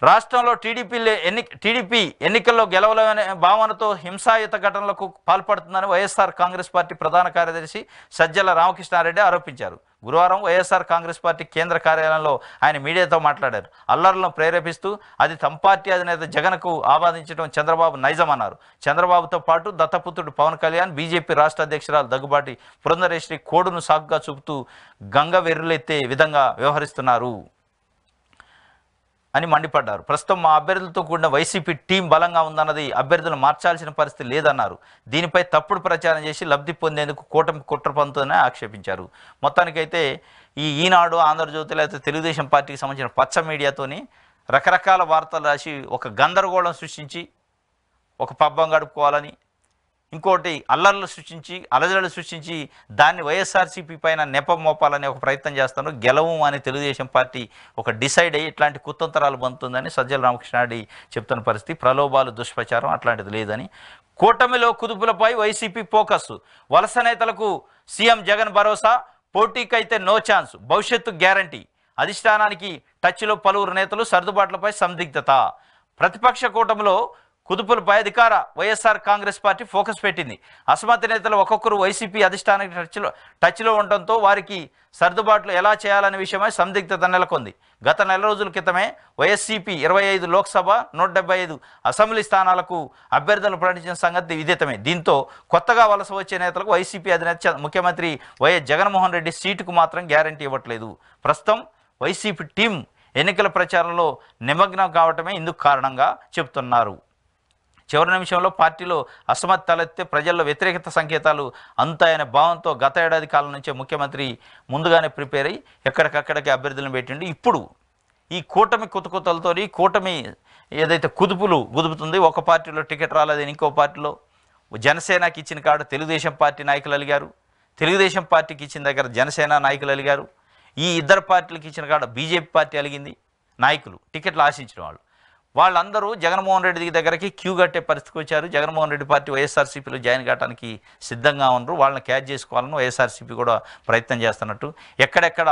రాష్ట్రంలో టీడీపీ ఎన్ని టీడీపీ ఎన్నికల్లో గెలవలేమనే భావనతో హింసాయుత ఘటనలకు పాల్పడుతుందని వైఎస్ఆర్ కాంగ్రెస్ పార్టీ ప్రధాన కార్యదర్శి సజ్జల రామకృష్ణారెడ్డి ఆరోపించారు గురువారం వైఎస్ఆర్ కాంగ్రెస్ పార్టీ కేంద్ర కార్యాలయంలో ఆయన మీడియాతో మాట్లాడారు అల్లర్లను ప్రేరేపిస్తూ అది తమ పార్టీ అధినేత జగన్కు ఆవాదించడం చంద్రబాబు నైజమన్నారు చంద్రబాబుతో పాటు దత్తపుత్రుడు పవన్ కళ్యాణ్ బీజేపీ రాష్ట్ర అధ్యక్షురాలు దగ్గుబాటి పురంధరేశ్వరి కోడును సాగుగా చూపుతూ గంగ విధంగా వ్యవహరిస్తున్నారు అని మండిపడ్డారు ప్రస్తుతం మా అభ్యర్థులతో కూడిన వైసీపీ టీం బలంగా ఉందన్నది అభ్యర్థులు మార్చాల్సిన పరిస్థితి లేదన్నారు దీనిపై తప్పుడు ప్రచారం చేసి లబ్ధి పొందేందుకు కూటమి కుట్ర పంతుని ఆక్షేపించారు మొత్తానికైతే ఈ ఈనాడు ఆంధ్రజ్యోతి లేకపోతే తెలుగుదేశం పార్టీకి సంబంధించిన పచ్చ మీడియాతోని రకరకాల వార్తలు రాసి ఒక గందరగోళం సృష్టించి ఒక పబ్బం గడుపుకోవాలని ఇంకోటి అల్లర్లు సృష్టించి అలజలు సృష్టించి దాన్ని వైఎస్ఆర్సీపీ పైన నెప మోపాలని ఒక ప్రయత్నం చేస్తాను గెలవు అని తెలుగుదేశం పార్టీ ఒక డిసైడ్ అయ్యి ఇట్లాంటి కుతంత్రాలు పొందుతుందని సజ్జల రామకృష్ణారెడ్డి చెప్తున్న పరిస్థితి ప్రలోభాలు దుష్ప్రచారం అట్లాంటిది లేదని కూటమిలో కుదుపులపై వైసీపీ ఫోకస్ వలస నేతలకు సీఎం జగన్ భరోసా పోటీకైతే నో ఛాన్స్ భవిష్యత్తు గ్యారంటీ అధిష్టానానికి టచ్లో పలువురు నేతలు సర్దుబాట్లపై సందిగ్ధత ప్రతిపక్ష కూటమిలో కుదుపులపై అధికార వైఎస్ఆర్ కాంగ్రెస్ పార్టీ ఫోకస్ పెట్టింది అసమర్థ నేతలు ఒక్కొక్కరు వైసీపీ అధిష్టానానికి టచ్లో టచ్లో ఉండటంతో వారికి సర్దుబాట్లు ఎలా చేయాలనే విషయమై సందిగ్ధత నెలకొంది గత నెల రోజుల క్రితమే వైఎస్సీపీ ఇరవై ఐదు లోక్సభ నూట ఐదు అసెంబ్లీ స్థానాలకు అభ్యర్థులు ప్రకటించిన సంగతి విదితమే దీంతో కొత్తగా వలస వచ్చే నేతలకు వైసీపీ అధినేత ముఖ్యమంత్రి వైఎస్ జగన్మోహన్ రెడ్డి సీటుకు మాత్రం గ్యారంటీ ఇవ్వట్లేదు ప్రస్తుతం వైసీపీ టీం ఎన్నికల ప్రచారంలో నిమగ్నం కావటమే ఇందుకు కారణంగా చెబుతున్నారు చివరి నిమిషంలో పార్టీలో అసమతి తలెత్తే ప్రజల్లో వ్యతిరేకత సంకేతాలు అంతాయనే భావంతో గత ఏడాది కాలం నుంచే ముఖ్యమంత్రి ముందుగానే ప్రిపేర్ అయ్యి ఎక్కడికక్కడికి అభ్యర్థులను పెట్టిండి ఇప్పుడు ఈ కూటమి కుతకుతలతో ఈ కూటమి ఏదైతే కుదుపులు గుదుపుతుంది ఒక పార్టీలో టికెట్ రాలేదని ఇంకో పార్టీలో జనసేనకి ఇచ్చిన కాడ తెలుగుదేశం పార్టీ నాయకులు అలిగారు తెలుగుదేశం పార్టీకి ఇచ్చిన దగ్గర జనసేన నాయకులు అలిగారు ఈ ఇద్దరు పార్టీలకు ఇచ్చిన కాడ బీజేపీ పార్టీ అలిగింది నాయకులు టికెట్లు ఆశించిన వాళ్ళు వాళ్ళందరూ జగన్మోహన్ రెడ్డి దగ్గరికి క్యూ కట్టే పరిస్థితికి వచ్చారు జగన్మోహన్ రెడ్డి పార్టీ వైఎస్ఆర్సీపీలో జాయిన్ కావడానికి సిద్ధంగా ఉన్నారు వాళ్ళని క్యాచ్ చేసుకోవాలని వైఎస్ఆర్సీపీ కూడా ప్రయత్నం చేస్తున్నట్టు ఎక్కడెక్కడ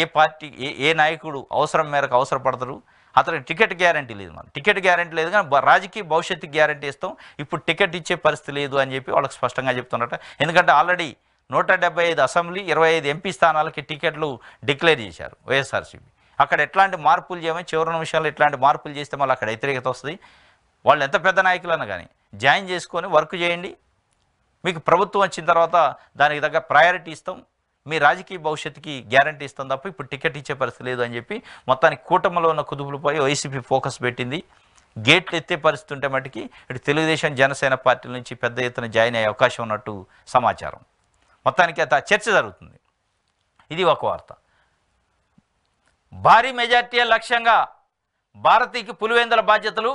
ఏ పార్టీ ఏ ఏ నాయకుడు అవసరం మేరకు అవసరపడతారు అతనికి టికెట్ గ్యారంటీ లేదు మనం టికెట్ గ్యారంటీ లేదు కానీ రాజకీయ భవిష్యత్తుకి గ్యారంటీ ఇస్తాం ఇప్పుడు టికెట్ ఇచ్చే పరిస్థితి లేదు అని చెప్పి వాళ్ళకి స్పష్టంగా చెప్తున్నట్ట ఎందుకంటే ఆల్రెడీ నూట అసెంబ్లీ ఇరవై ఎంపీ స్థానాలకి టికెట్లు డిక్లేర్ చేశారు వైఎస్ఆర్సీపీ అక్కడ ఎట్లాంటి మార్పులు చేయమని చివరి నిమిషాలు ఎట్లాంటి మార్పులు చేస్తే మళ్ళీ అక్కడ వ్యతిరేకత వస్తుంది వాళ్ళు ఎంత పెద్ద నాయకులను కానీ జాయిన్ చేసుకొని వర్క్ చేయండి మీకు ప్రభుత్వం వచ్చిన తర్వాత దానికి తగ్గ ప్రయారిటీ ఇస్తాం మీ రాజకీయ భవిష్యత్తుకి గ్యారంటీ ఇస్తాం తప్ప ఇప్పుడు టికెట్ ఇచ్చే పరిస్థితి లేదు అని చెప్పి మొత్తానికి కూటమిలో ఉన్న కుదుపులపై వైసీపీ ఫోకస్ పెట్టింది గేట్లు ఎత్తే పరిస్థితి ఉంటే మటుకి ఇటు తెలుగుదేశం జనసేన పార్టీల నుంచి పెద్ద ఎత్తున జాయిన్ అయ్యే అవకాశం ఉన్నట్టు సమాచారం మొత్తానికి ఆ చర్చ జరుగుతుంది ఇది ఒక వార్త భారీ మెజార్టీయే లక్ష్యంగా భారతీకి పులివెందుల బాధ్యతలు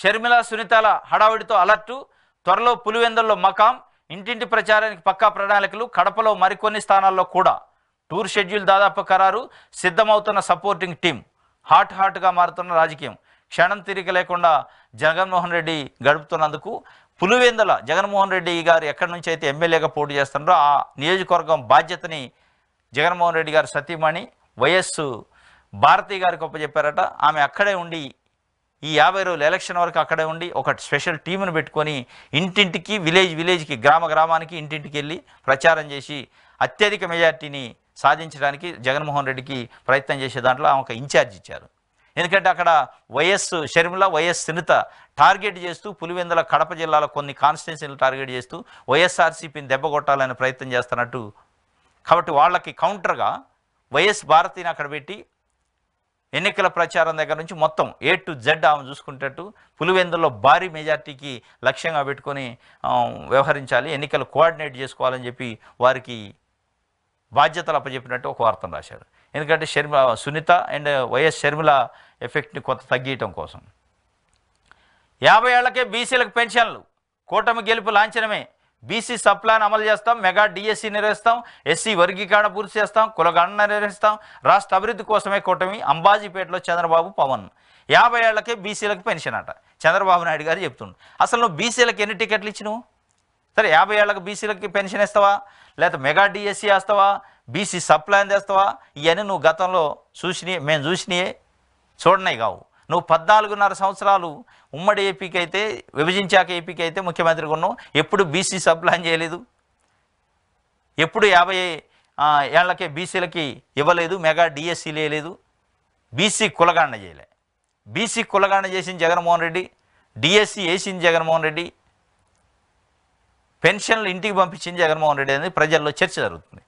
షర్మిల సునీతల హడావుడితో అలర్టు త్వరలో పులివెందుల్లో మకాం ఇంటింటి ప్రచారానికి పక్కా ప్రణాళికలు కడపలో మరికొన్ని స్థానాల్లో కూడా టూర్ షెడ్యూల్ దాదాపు ఖరారు సిద్ధమవుతున్న సపోర్టింగ్ టీం హాట్ హాట్గా మారుతున్న రాజకీయం క్షణం తిరిగి లేకుండా జగన్మోహన్ రెడ్డి గడుపుతున్నందుకు పులివెందుల జగన్మోహన్ రెడ్డి గారు ఎక్కడి నుంచి అయితే ఎమ్మెల్యేగా పోటీ చేస్తున్నారో ఆ నియోజకవర్గం బాధ్యతని జగన్మోహన్ రెడ్డి గారు సతీమణి వైఎస్ భారతి గొప్ప చెప్పారట ఆమె అక్కడే ఉండి ఈ యాభై రోజులు ఎలక్షన్ వరకు అక్కడే ఉండి ఒక స్పెషల్ టీమును పెట్టుకొని ఇంటింటికి విలేజ్ విలేజ్కి గ్రామ గ్రామానికి ఇంటింటికి వెళ్ళి ప్రచారం చేసి అత్యధిక మెజార్టీని సాధించడానికి జగన్మోహన్ రెడ్డికి ప్రయత్నం చేసే దాంట్లో ఆమె ఒక ఇన్ఛార్జ్ ఇచ్చారు ఎందుకంటే అక్కడ YS Sharmila YS Sunitha target చేస్తూ పులివెందుల కడప జిల్లాలో కొన్ని కాన్స్టిట్యున్సీలు టార్గెట్ చేస్తూ వైఎస్ఆర్సీపీని కొట్టాలని ప్రయత్నం చేస్తున్నట్టు కాబట్టి వాళ్ళకి కౌంటర్గా వైఎస్ భారతిని అక్కడ పెట్టి ఎన్నికల ప్రచారం దగ్గర నుంచి మొత్తం ఏ టు జెడ్ ఆమె చూసుకునేటట్టు పులివెందుల్లో భారీ మెజార్టీకి లక్ష్యంగా పెట్టుకొని వ్యవహరించాలి ఎన్నికలు కోఆర్డినేట్ చేసుకోవాలని చెప్పి వారికి బాధ్యతలు అప్పచెప్పినట్టు ఒక వార్తను రాశారు ఎందుకంటే షర్మిల సునీత అండ్ వైఎస్ షర్మిల ఎఫెక్ట్ని కొంత తగ్గించడం కోసం యాభై ఏళ్లకే బీసీలకు పెన్షన్లు కూటమి గెలుపు లాంఛనమే బీసీ సప్లాన్ అమలు చేస్తాం మెగా డిఎస్సి నిర్వహిస్తాం ఎస్సీ వర్గీకరణ పూర్తి చేస్తాం కులగణన నిర్వహిస్తాం రాష్ట్ర అభివృద్ధి కోసమే కూటమి అంబాజీపేటలో చంద్రబాబు పవన్ యాభై ఏళ్లకే బీసీలకు పెన్షన్ అట చంద్రబాబు నాయుడు గారు చెప్తుండు అసలు నువ్వు బీసీలకు ఎన్ని టికెట్లు ఇచ్చినావు సరే యాభై ఏళ్ళకి బీసీలకి పెన్షన్ ఇస్తావా లేకపోతే మెగా డిఎస్సీ వేస్తావా బీసీ సప్లాన్ చేస్తావా ఇవన్నీ నువ్వు గతంలో చూసినాయి మేము చూసినాయే చూడనే కావు నువ్వు పద్నాలుగున్నర సంవత్సరాలు ఉమ్మడి ఏపీకి అయితే విభజించాక ఏపీకి అయితే ముఖ్యమంత్రి ఉన్నాం ఎప్పుడు బీసీ సబ్ ప్లాన్ చేయలేదు ఎప్పుడు యాభై ఏళ్లకే బీసీలకి ఇవ్వలేదు మెగా డిఎస్సీ లేదు బీసీ కులగాండ చేయలే బీసీ కులగాండ చేసిన జగన్మోహన్ రెడ్డి డిఎస్సీ వేసింది జగన్మోహన్ రెడ్డి పెన్షన్లు ఇంటికి పంపించింది జగన్మోహన్ రెడ్డి అనేది ప్రజల్లో చర్చ జరుగుతుంది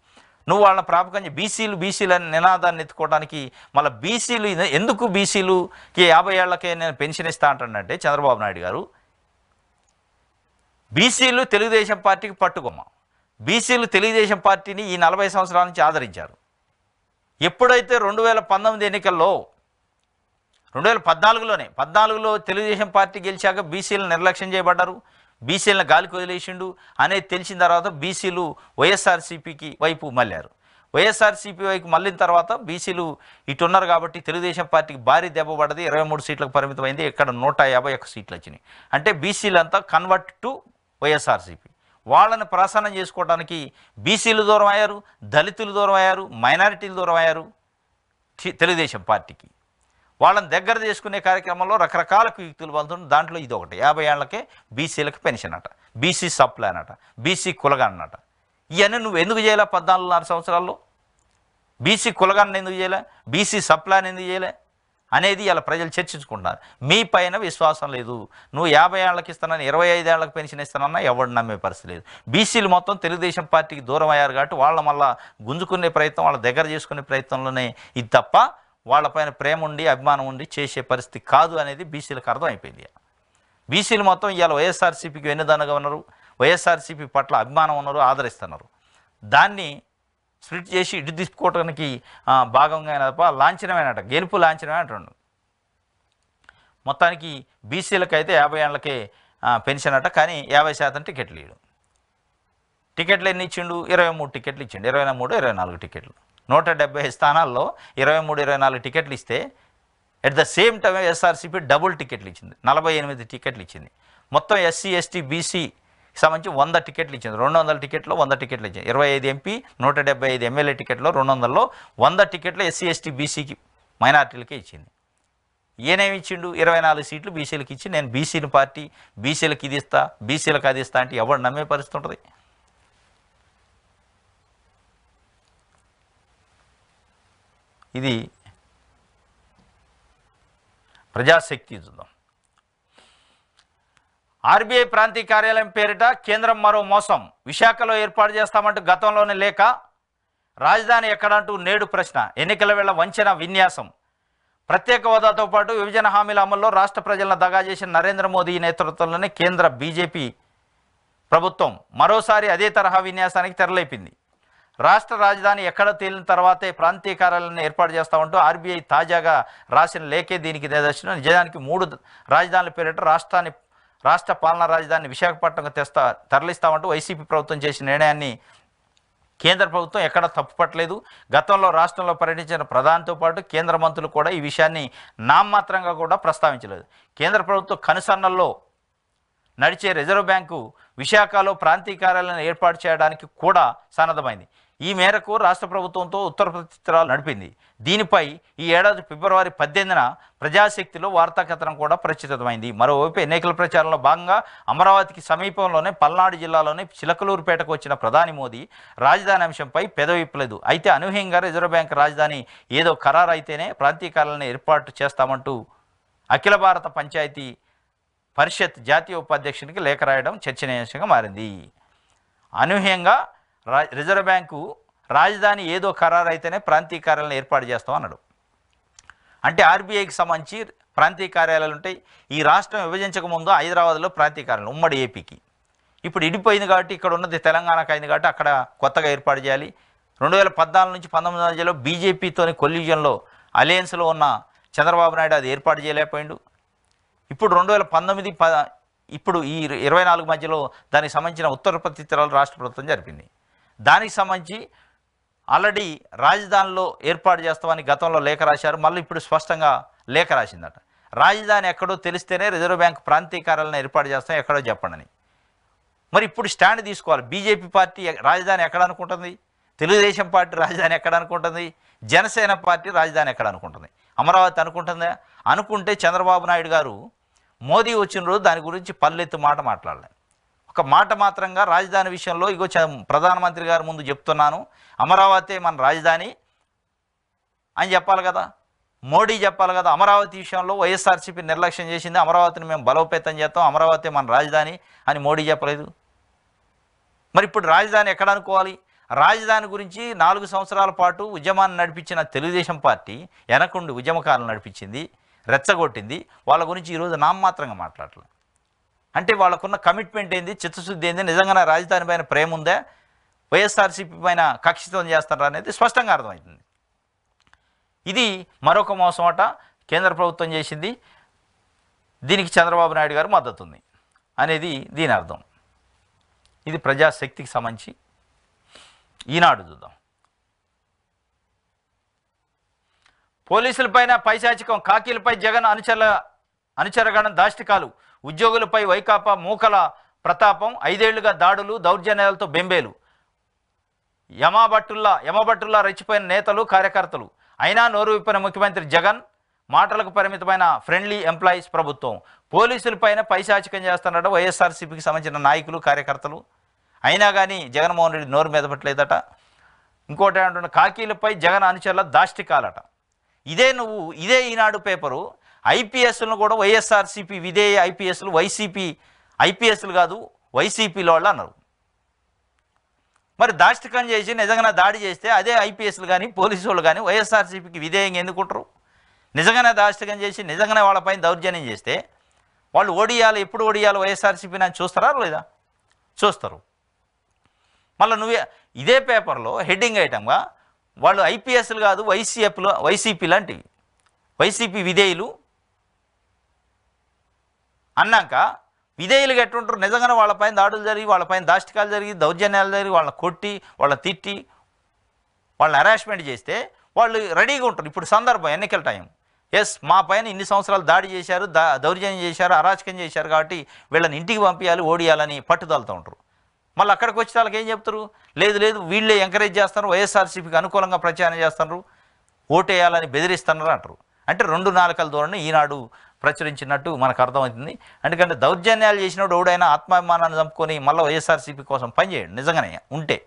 నువ్వు వాళ్ళని ప్రాపకం బీసీలు బీసీలు అని నినాదాన్ని ఎత్తుకోవడానికి మళ్ళీ బీసీలు ఎందుకు బీసీలుకి యాభై ఏళ్లకే నేను పెన్షన్ ఇస్తా అంటానంటే చంద్రబాబు నాయుడు గారు బీసీలు తెలుగుదేశం పార్టీకి పట్టుకోమ బీసీలు తెలుగుదేశం పార్టీని ఈ నలభై సంవత్సరాల నుంచి ఆదరించారు ఎప్పుడైతే రెండు వేల పంతొమ్మిది ఎన్నికల్లో రెండు వేల పద్నాలుగులోనే పద్నాలుగులో తెలుగుదేశం పార్టీ గెలిచాక బీసీలు నిర్లక్ష్యం చేయబడ్డారు బీసీలను గాలికి వదిలేసిండు అనేది తెలిసిన తర్వాత బీసీలు వైఎస్ఆర్సీపీకి వైపు మళ్ళారు వైఎస్ఆర్సీపీ వైపు మళ్ళిన తర్వాత బీసీలు ఇటున్నారు కాబట్టి తెలుగుదేశం పార్టీకి భారీ దెబ్బ పడ్డది ఇరవై మూడు సీట్లకు పరిమితమైంది ఇక్కడ నూట యాభై ఒక్క సీట్లు వచ్చినాయి అంటే బీసీలంతా కన్వర్ట్ టు వైఎస్ఆర్సీపీ వాళ్ళని ప్రసన్నం చేసుకోవడానికి బీసీలు దూరం అయ్యారు దళితులు దూరం అయ్యారు మైనారిటీలు దూరం అయ్యారు తెలుగుదేశం పార్టీకి వాళ్ళని దగ్గర చేసుకునే కార్యక్రమంలో రకరకాల కుయుక్తులు వదులుతుంది దాంట్లో ఇది ఒకటి యాభై ఏళ్ళకే బీసీలకు పెన్షన్ అట బీసీ సప్లై అనట బీసీ కులగాన్నట ఇవన్నీ నువ్వు ఎందుకు చేయలే పద్నాలుగున్నర సంవత్సరాల్లో బీసీ కులగాన్ని ఎందుకు చేయలే బీసీ సప్లాన్ని ఎందుకు చేయలే అనేది ఇలా ప్రజలు చర్చించుకుంటున్నారు మీ పైన విశ్వాసం లేదు నువ్వు యాభై ఏళ్ళకి ఇస్తానని ఇరవై ఐదు ఏళ్ళకి పెన్షన్ ఇస్తానన్నా ఎవరు నమ్మే పరిస్థితి లేదు బీసీలు మొత్తం తెలుగుదేశం పార్టీకి దూరం అయ్యారు కాబట్టి వాళ్ళ మళ్ళా గుంజుకునే ప్రయత్నం వాళ్ళ దగ్గర చేసుకునే ప్రయత్నంలోనే ఇది తప్ప వాళ్ళపైన ప్రేమ ఉండి అభిమానం ఉండి చేసే పరిస్థితి కాదు అనేది బీసీలకు అర్థమైపోయింది బీసీలు మొత్తం ఇవాళ వైఎస్ఆర్సీపీకి వెన్నుదనగా ఉన్నారు వైఎస్ఆర్సీపీ పట్ల అభిమానం ఉన్నారు ఆదరిస్తున్నారు దాన్ని స్ప్లిట్ చేసి ఇటు తీసుకోవడానికి భాగంగా తప్ప లాంఛనమైనట గెలుపు లాంఛనమైనటువంటి మొత్తానికి బీసీలకైతే యాభై ఏళ్ళకే పెన్షన్ అట కానీ యాభై శాతం టికెట్లు ఇవ్వడం టికెట్లు ఎన్ని ఇచ్చిండు ఇరవై మూడు టికెట్లు ఇచ్చిండు ఇరవై మూడు ఇరవై నాలుగు టికెట్లు నూట డెబ్బై స్థానాల్లో ఇరవై మూడు ఇరవై నాలుగు టికెట్లు ఇస్తే at the same time SRCP double టికెట్లు ఇచ్చింది నలభై ఎనిమిది టికెట్లు ఇచ్చింది మొత్తం ఎస్సీ ఎస్టీ బీసీ సంబంధించి వంద టికెట్లు ఇచ్చింది రెండు వందల టికెట్లో వంద టికెట్లు ఇచ్చింది ఇరవై ఐదు ఎంపీ నూట డెబ్బై ఐదు ఎమ్మెల్యే టికెట్లో రెండు వందల్లో వంద టికెట్లు ఎస్సీ ఎస్టీ బీసీకి మైనార్టీలకే ఇచ్చింది ఏనేమి ఇచ్చిండు ఇరవై నాలుగు సీట్లు బీసీలకు ఇచ్చి నేను బీసీని పార్టీ బీసీలకు ఇది ఇస్తా బీసీలకు అది ఇస్తా అంటే ఎవరు నమ్మే పరిస్థితి ఉంటుంది ఇది ప్రజాశక్తి చూద్దాం ఆర్బీఐ ప్రాంతీయ కార్యాలయం పేరిట కేంద్రం మరో మోసం విశాఖలో ఏర్పాటు చేస్తామంటూ గతంలోనే లేక రాజధాని ఎక్కడంటూ నేడు ప్రశ్న ఎన్నికల వేళ వంచన విన్యాసం ప్రత్యేక హోదాతో పాటు విభజన హామీల అమల్లో రాష్ట్ర ప్రజలను దగా చేసిన నరేంద్ర మోదీ నేతృత్వంలోనే కేంద్ర బీజేపీ ప్రభుత్వం మరోసారి అదే తరహా విన్యాసానికి తెరలేపింది రాష్ట్ర రాజధాని ఎక్కడ తేలిన తర్వాతే ప్రాంతీయ కార్యాలయాన్ని ఏర్పాటు చేస్తామంటూ ఆర్బీఐ తాజాగా రాసిన లేఖే దీనికి నిదర్శనం నిజానికి మూడు రాజధానుల పేరిట రాష్ట్రాన్ని రాష్ట్ర పాలనా రాజధాని విశాఖపట్నంకు తెస్తా తరలిస్తామంటూ వైసీపీ ప్రభుత్వం చేసిన నిర్ణయాన్ని కేంద్ర ప్రభుత్వం ఎక్కడ తప్పుపట్టలేదు గతంలో రాష్ట్రంలో పర్యటించిన ప్రధానితో పాటు కేంద్ర మంత్రులు కూడా ఈ విషయాన్ని నామమాత్రంగా కూడా ప్రస్తావించలేదు కేంద్ర ప్రభుత్వం కనుసన్నల్లో నడిచే రిజర్వ్ బ్యాంకు విశాఖలో ప్రాంతీయ కార్యాలయం ఏర్పాటు చేయడానికి కూడా సన్నద్ధమైంది ఈ మేరకు రాష్ట్ర ప్రభుత్వంతో ఉత్తర ప్రత్యుత్తరాలు నడిపింది దీనిపై ఈ ఏడాది ఫిబ్రవరి పద్దెనిమిదిన ప్రజాశక్తిలో వార్తాకథనం కూడా ప్రచురితమైంది మరోవైపు ఎన్నికల ప్రచారంలో భాగంగా అమరావతికి సమీపంలోనే పల్నాడు జిల్లాలోని చిలకలూరుపేటకు వచ్చిన ప్రధాని మోదీ రాజధాని అంశంపై పెదవిప్పలేదు అయితే అనూహ్యంగా రిజర్వ్ బ్యాంక్ రాజధాని ఏదో ఖరారు అయితేనే ప్రాంతీయకాలను ఏర్పాటు చేస్తామంటూ అఖిల భారత పంచాయతీ పరిషత్ జాతీయ ఉపాధ్యక్షునికి లేఖ రాయడం చర్చనీయాంశంగా మారింది అనూహ్యంగా రిజర్వ్ బ్యాంకు రాజధాని ఏదో ఖరారు అయితేనే ప్రాంతీయ కార్యాలయం ఏర్పాటు చేస్తాం అన్నాడు అంటే ఆర్బీఐకి సంబంధించి ప్రాంతీయ కార్యాలయాలు ఉంటాయి ఈ రాష్ట్రం విభజించక ముందు హైదరాబాద్లో ప్రాంతీయ కార్యాలయం ఉమ్మడి ఏపీకి ఇప్పుడు ఇడిపోయింది కాబట్టి ఇక్కడ ఉన్నది తెలంగాణకు అయింది కాబట్టి అక్కడ కొత్తగా ఏర్పాటు చేయాలి రెండు వేల పద్నాలుగు నుంచి పంతొమ్మిది వందల బీజేపీతోని కొల్యూజన్లో అలయన్స్లో ఉన్న చంద్రబాబు నాయుడు అది ఏర్పాటు చేయలేకపోయిండు ఇప్పుడు రెండు వేల పంతొమ్మిది ఇప్పుడు ఈ ఇరవై నాలుగు మధ్యలో దానికి సంబంధించిన ఉత్తర ప్రతిత్తరాలు రాష్ట్ర ప్రభుత్వం జరిపింది దానికి సంబంధించి ఆల్రెడీ రాజధానిలో ఏర్పాటు చేస్తామని గతంలో లేఖ రాశారు మళ్ళీ ఇప్పుడు స్పష్టంగా లేఖ రాసిందట రాజధాని ఎక్కడో తెలిస్తేనే రిజర్వ్ బ్యాంక్ ప్రాంతీయ కార్యాలయం ఏర్పాటు చేస్తాం ఎక్కడో చెప్పండి మరి ఇప్పుడు స్టాండ్ తీసుకోవాలి బీజేపీ పార్టీ రాజధాని ఎక్కడ అనుకుంటుంది తెలుగుదేశం పార్టీ రాజధాని ఎక్కడ అనుకుంటుంది జనసేన పార్టీ రాజధాని ఎక్కడ అనుకుంటుంది అమరావతి అనుకుంటుందా అనుకుంటే చంద్రబాబు నాయుడు గారు మోదీ వచ్చిన రోజు దాని గురించి పల్లెత్తు మాట మాట్లాడలేదు ఒక మాట మాత్రంగా రాజధాని విషయంలో ఇగో ప్రధానమంత్రి గారి ముందు చెప్తున్నాను అమరావతి మన రాజధాని అని చెప్పాలి కదా మోడీ చెప్పాలి కదా అమరావతి విషయంలో వైఎస్ఆర్సీపీ నిర్లక్ష్యం చేసింది అమరావతిని మేము బలోపేతం చేస్తాం అమరావతి మన రాజధాని అని మోడీ చెప్పలేదు మరి ఇప్పుడు రాజధాని ఎక్కడ అనుకోవాలి రాజధాని గురించి నాలుగు సంవత్సరాల పాటు ఉద్యమాన్ని నడిపించిన తెలుగుదేశం పార్టీ వెనకుండి ఉద్యమకాలను నడిపించింది రెచ్చగొట్టింది వాళ్ళ గురించి ఈరోజు నామమాత్రంగా మాట్లాడలేదు అంటే వాళ్ళకున్న కమిట్మెంట్ ఏంది చిత్తశుద్ధి ఏంది నిజంగా రాజధాని పైన ప్రేమ ఉందా వైఎస్ఆర్సీపీ పైన కక్షితం చేస్తారా అనేది స్పష్టంగా అర్థమవుతుంది ఇది మరొక మోసం అట కేంద్ర ప్రభుత్వం చేసింది దీనికి చంద్రబాబు నాయుడు గారు మద్దతు ఉంది అనేది దీని అర్థం ఇది ప్రజాశక్తికి సంబంధించి ఈనాడు చూద్దాం పోలీసులపైన పైశాచికం కాకీలపై జగన్ అనుచరుల అనుచరగణం దాష్టికాలు ఉద్యోగులపై వైకాపా మూకల ప్రతాపం ఐదేళ్లుగా దాడులు దౌర్జన్యాలతో బెంబేలు యమాభట్టుల్లా యమభట్టుల్లా రెచ్చిపోయిన నేతలు కార్యకర్తలు అయినా నోరు విప్పిన ముఖ్యమంత్రి జగన్ మాటలకు పరిమితమైన ఫ్రెండ్లీ ఎంప్లాయీస్ ప్రభుత్వం పోలీసులపైన పైశాచికం చేస్తున్నాడు వైఎస్ఆర్సీపీకి సంబంధించిన నాయకులు కార్యకర్తలు అయినా కానీ జగన్మోహన్ రెడ్డి నోరు మీద పట్టలేదట ఇంకోటి కాకీలపై జగన్ అనుచరుల దాష్టికాలట ఇదే నువ్వు ఇదే ఈనాడు పేపరు ఐపీఎస్లను కూడా వైఎస్ఆర్సీపీ విధేయ ఐపీఎస్లు వైసీపీ ఐపీఎస్లు కాదు వైసీపీలో వాళ్ళు అన్నారు మరి దాష్టికం చేసి నిజంగా దాడి చేస్తే అదే ఐపీఎస్లు కానీ పోలీసు వాళ్ళు కానీ వైఎస్ఆర్సీపీకి విధేయంగా ఎందుకుంటారు నిజంగానే దాష్టికం చేసి నిజంగానే వాళ్ళపైన దౌర్జన్యం చేస్తే వాళ్ళు ఓడియాలి ఎప్పుడు ఓడియాలి వైఎస్ఆర్సీపీని అని చూస్తారా లేదా చూస్తారు మళ్ళీ నువ్వే ఇదే పేపర్లో హెడ్డింగ్ ఐటమ్గా వాళ్ళు ఐపీఎస్లు కాదు వైసీఎఫ్లు వైసీపీ లాంటివి వైసీపీ విధేయులు అన్నాక విధేయులుగా ఎట్టుంటారు నిజంగానే వాళ్ళపైన దాడులు జరిగి వాళ్ళపైన దాష్టికాలు జరిగి దౌర్జన్యాలు జరిగి వాళ్ళని కొట్టి వాళ్ళని తిట్టి వాళ్ళని హరాస్మెంట్ చేస్తే వాళ్ళు రెడీగా ఉంటారు ఇప్పుడు సందర్భం ఎన్నికల టైం ఎస్ మా పైన ఇన్ని సంవత్సరాలు దాడి చేశారు దా దౌర్జన్యం చేశారు అరాచకం చేశారు కాబట్టి వీళ్ళని ఇంటికి పంపించాలి ఓడియాలని పట్టుదలతో ఉంటారు మళ్ళీ అక్కడికి వచ్చి వాళ్ళకి ఏం చెప్తారు లేదు లేదు వీళ్ళే ఎంకరేజ్ చేస్తారు వైఎస్ఆర్సీపీకి అనుకూలంగా ప్రచారం చేస్తున్నారు ఓటేయాలని బెదిరిస్తున్నారు అంటారు అంటే రెండు నాలుకల ధోరణి ఈనాడు ప్రచురించినట్టు మనకు అర్థమవుతుంది ఎందుకంటే దౌర్జన్యాలు చేసినప్పుడు ఎవడైనా ఆత్మాభిమానాన్ని చంపుకొని మళ్ళీ వైఎస్ఆర్సీపీ కోసం పనిచేయండి నిజంగానే ఉంటే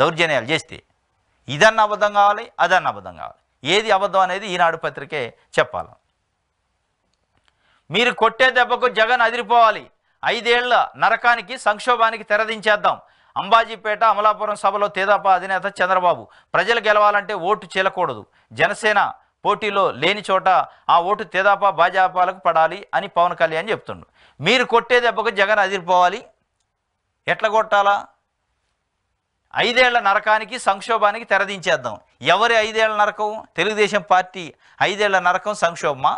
దౌర్జన్యాలు చేస్తే ఇదన్న అబద్ధం కావాలి అదన్న అబద్ధం కావాలి ఏది అబద్ధం అనేది ఈనాడు పత్రికే చెప్పాలి మీరు కొట్టే దెబ్బకు జగన్ అదిరిపోవాలి ఐదేళ్ల నరకానికి సంక్షోభానికి తెరదించేద్దాం అంబాజీపేట అమలాపురం సభలో తేదాప అధినేత చంద్రబాబు ప్రజలు గెలవాలంటే ఓటు చేయకూడదు జనసేన పోటీలో లేని చోట ఆ ఓటు తెదాపా భాజపాలకు పడాలి అని పవన్ కళ్యాణ్ చెప్తుండు మీరు కొట్టే దెబ్బకు జగన్ అదిరిపోవాలి ఎట్ల కొట్టాలా ఐదేళ్ల నరకానికి సంక్షోభానికి తెరదించేద్దాం ఎవరి ఐదేళ్ల నరకం తెలుగుదేశం పార్టీ ఐదేళ్ల నరకం సంక్షోభమా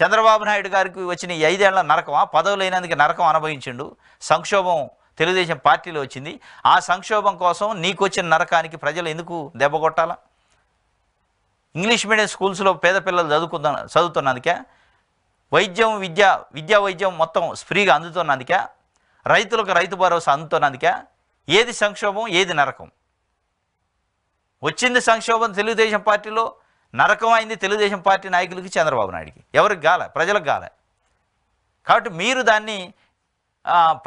చంద్రబాబు నాయుడు గారికి వచ్చిన ఈ ఐదేళ్ల నరకమా పదవులైనందుకు నరకం అనుభవించిండు సంక్షోభం తెలుగుదేశం పార్టీలో వచ్చింది ఆ సంక్షోభం కోసం నీకు వచ్చిన నరకానికి ప్రజలు ఎందుకు దెబ్బ కొట్టాలా ఇంగ్లీష్ మీడియం స్కూల్స్లో పేద పిల్లలు చదువుకున్న చదువుతున్నందుకే వైద్యం విద్య విద్యా వైద్యం మొత్తం ఫ్రీగా అందుతున్నందుకే రైతులకు రైతు భరోసా అందుతున్నందుకే ఏది సంక్షోభం ఏది నరకం వచ్చింది సంక్షోభం తెలుగుదేశం పార్టీలో నరకం అయింది తెలుగుదేశం పార్టీ నాయకులకి చంద్రబాబు నాయుడికి ఎవరికి గాల ప్రజలకు గాల కాబట్టి మీరు దాన్ని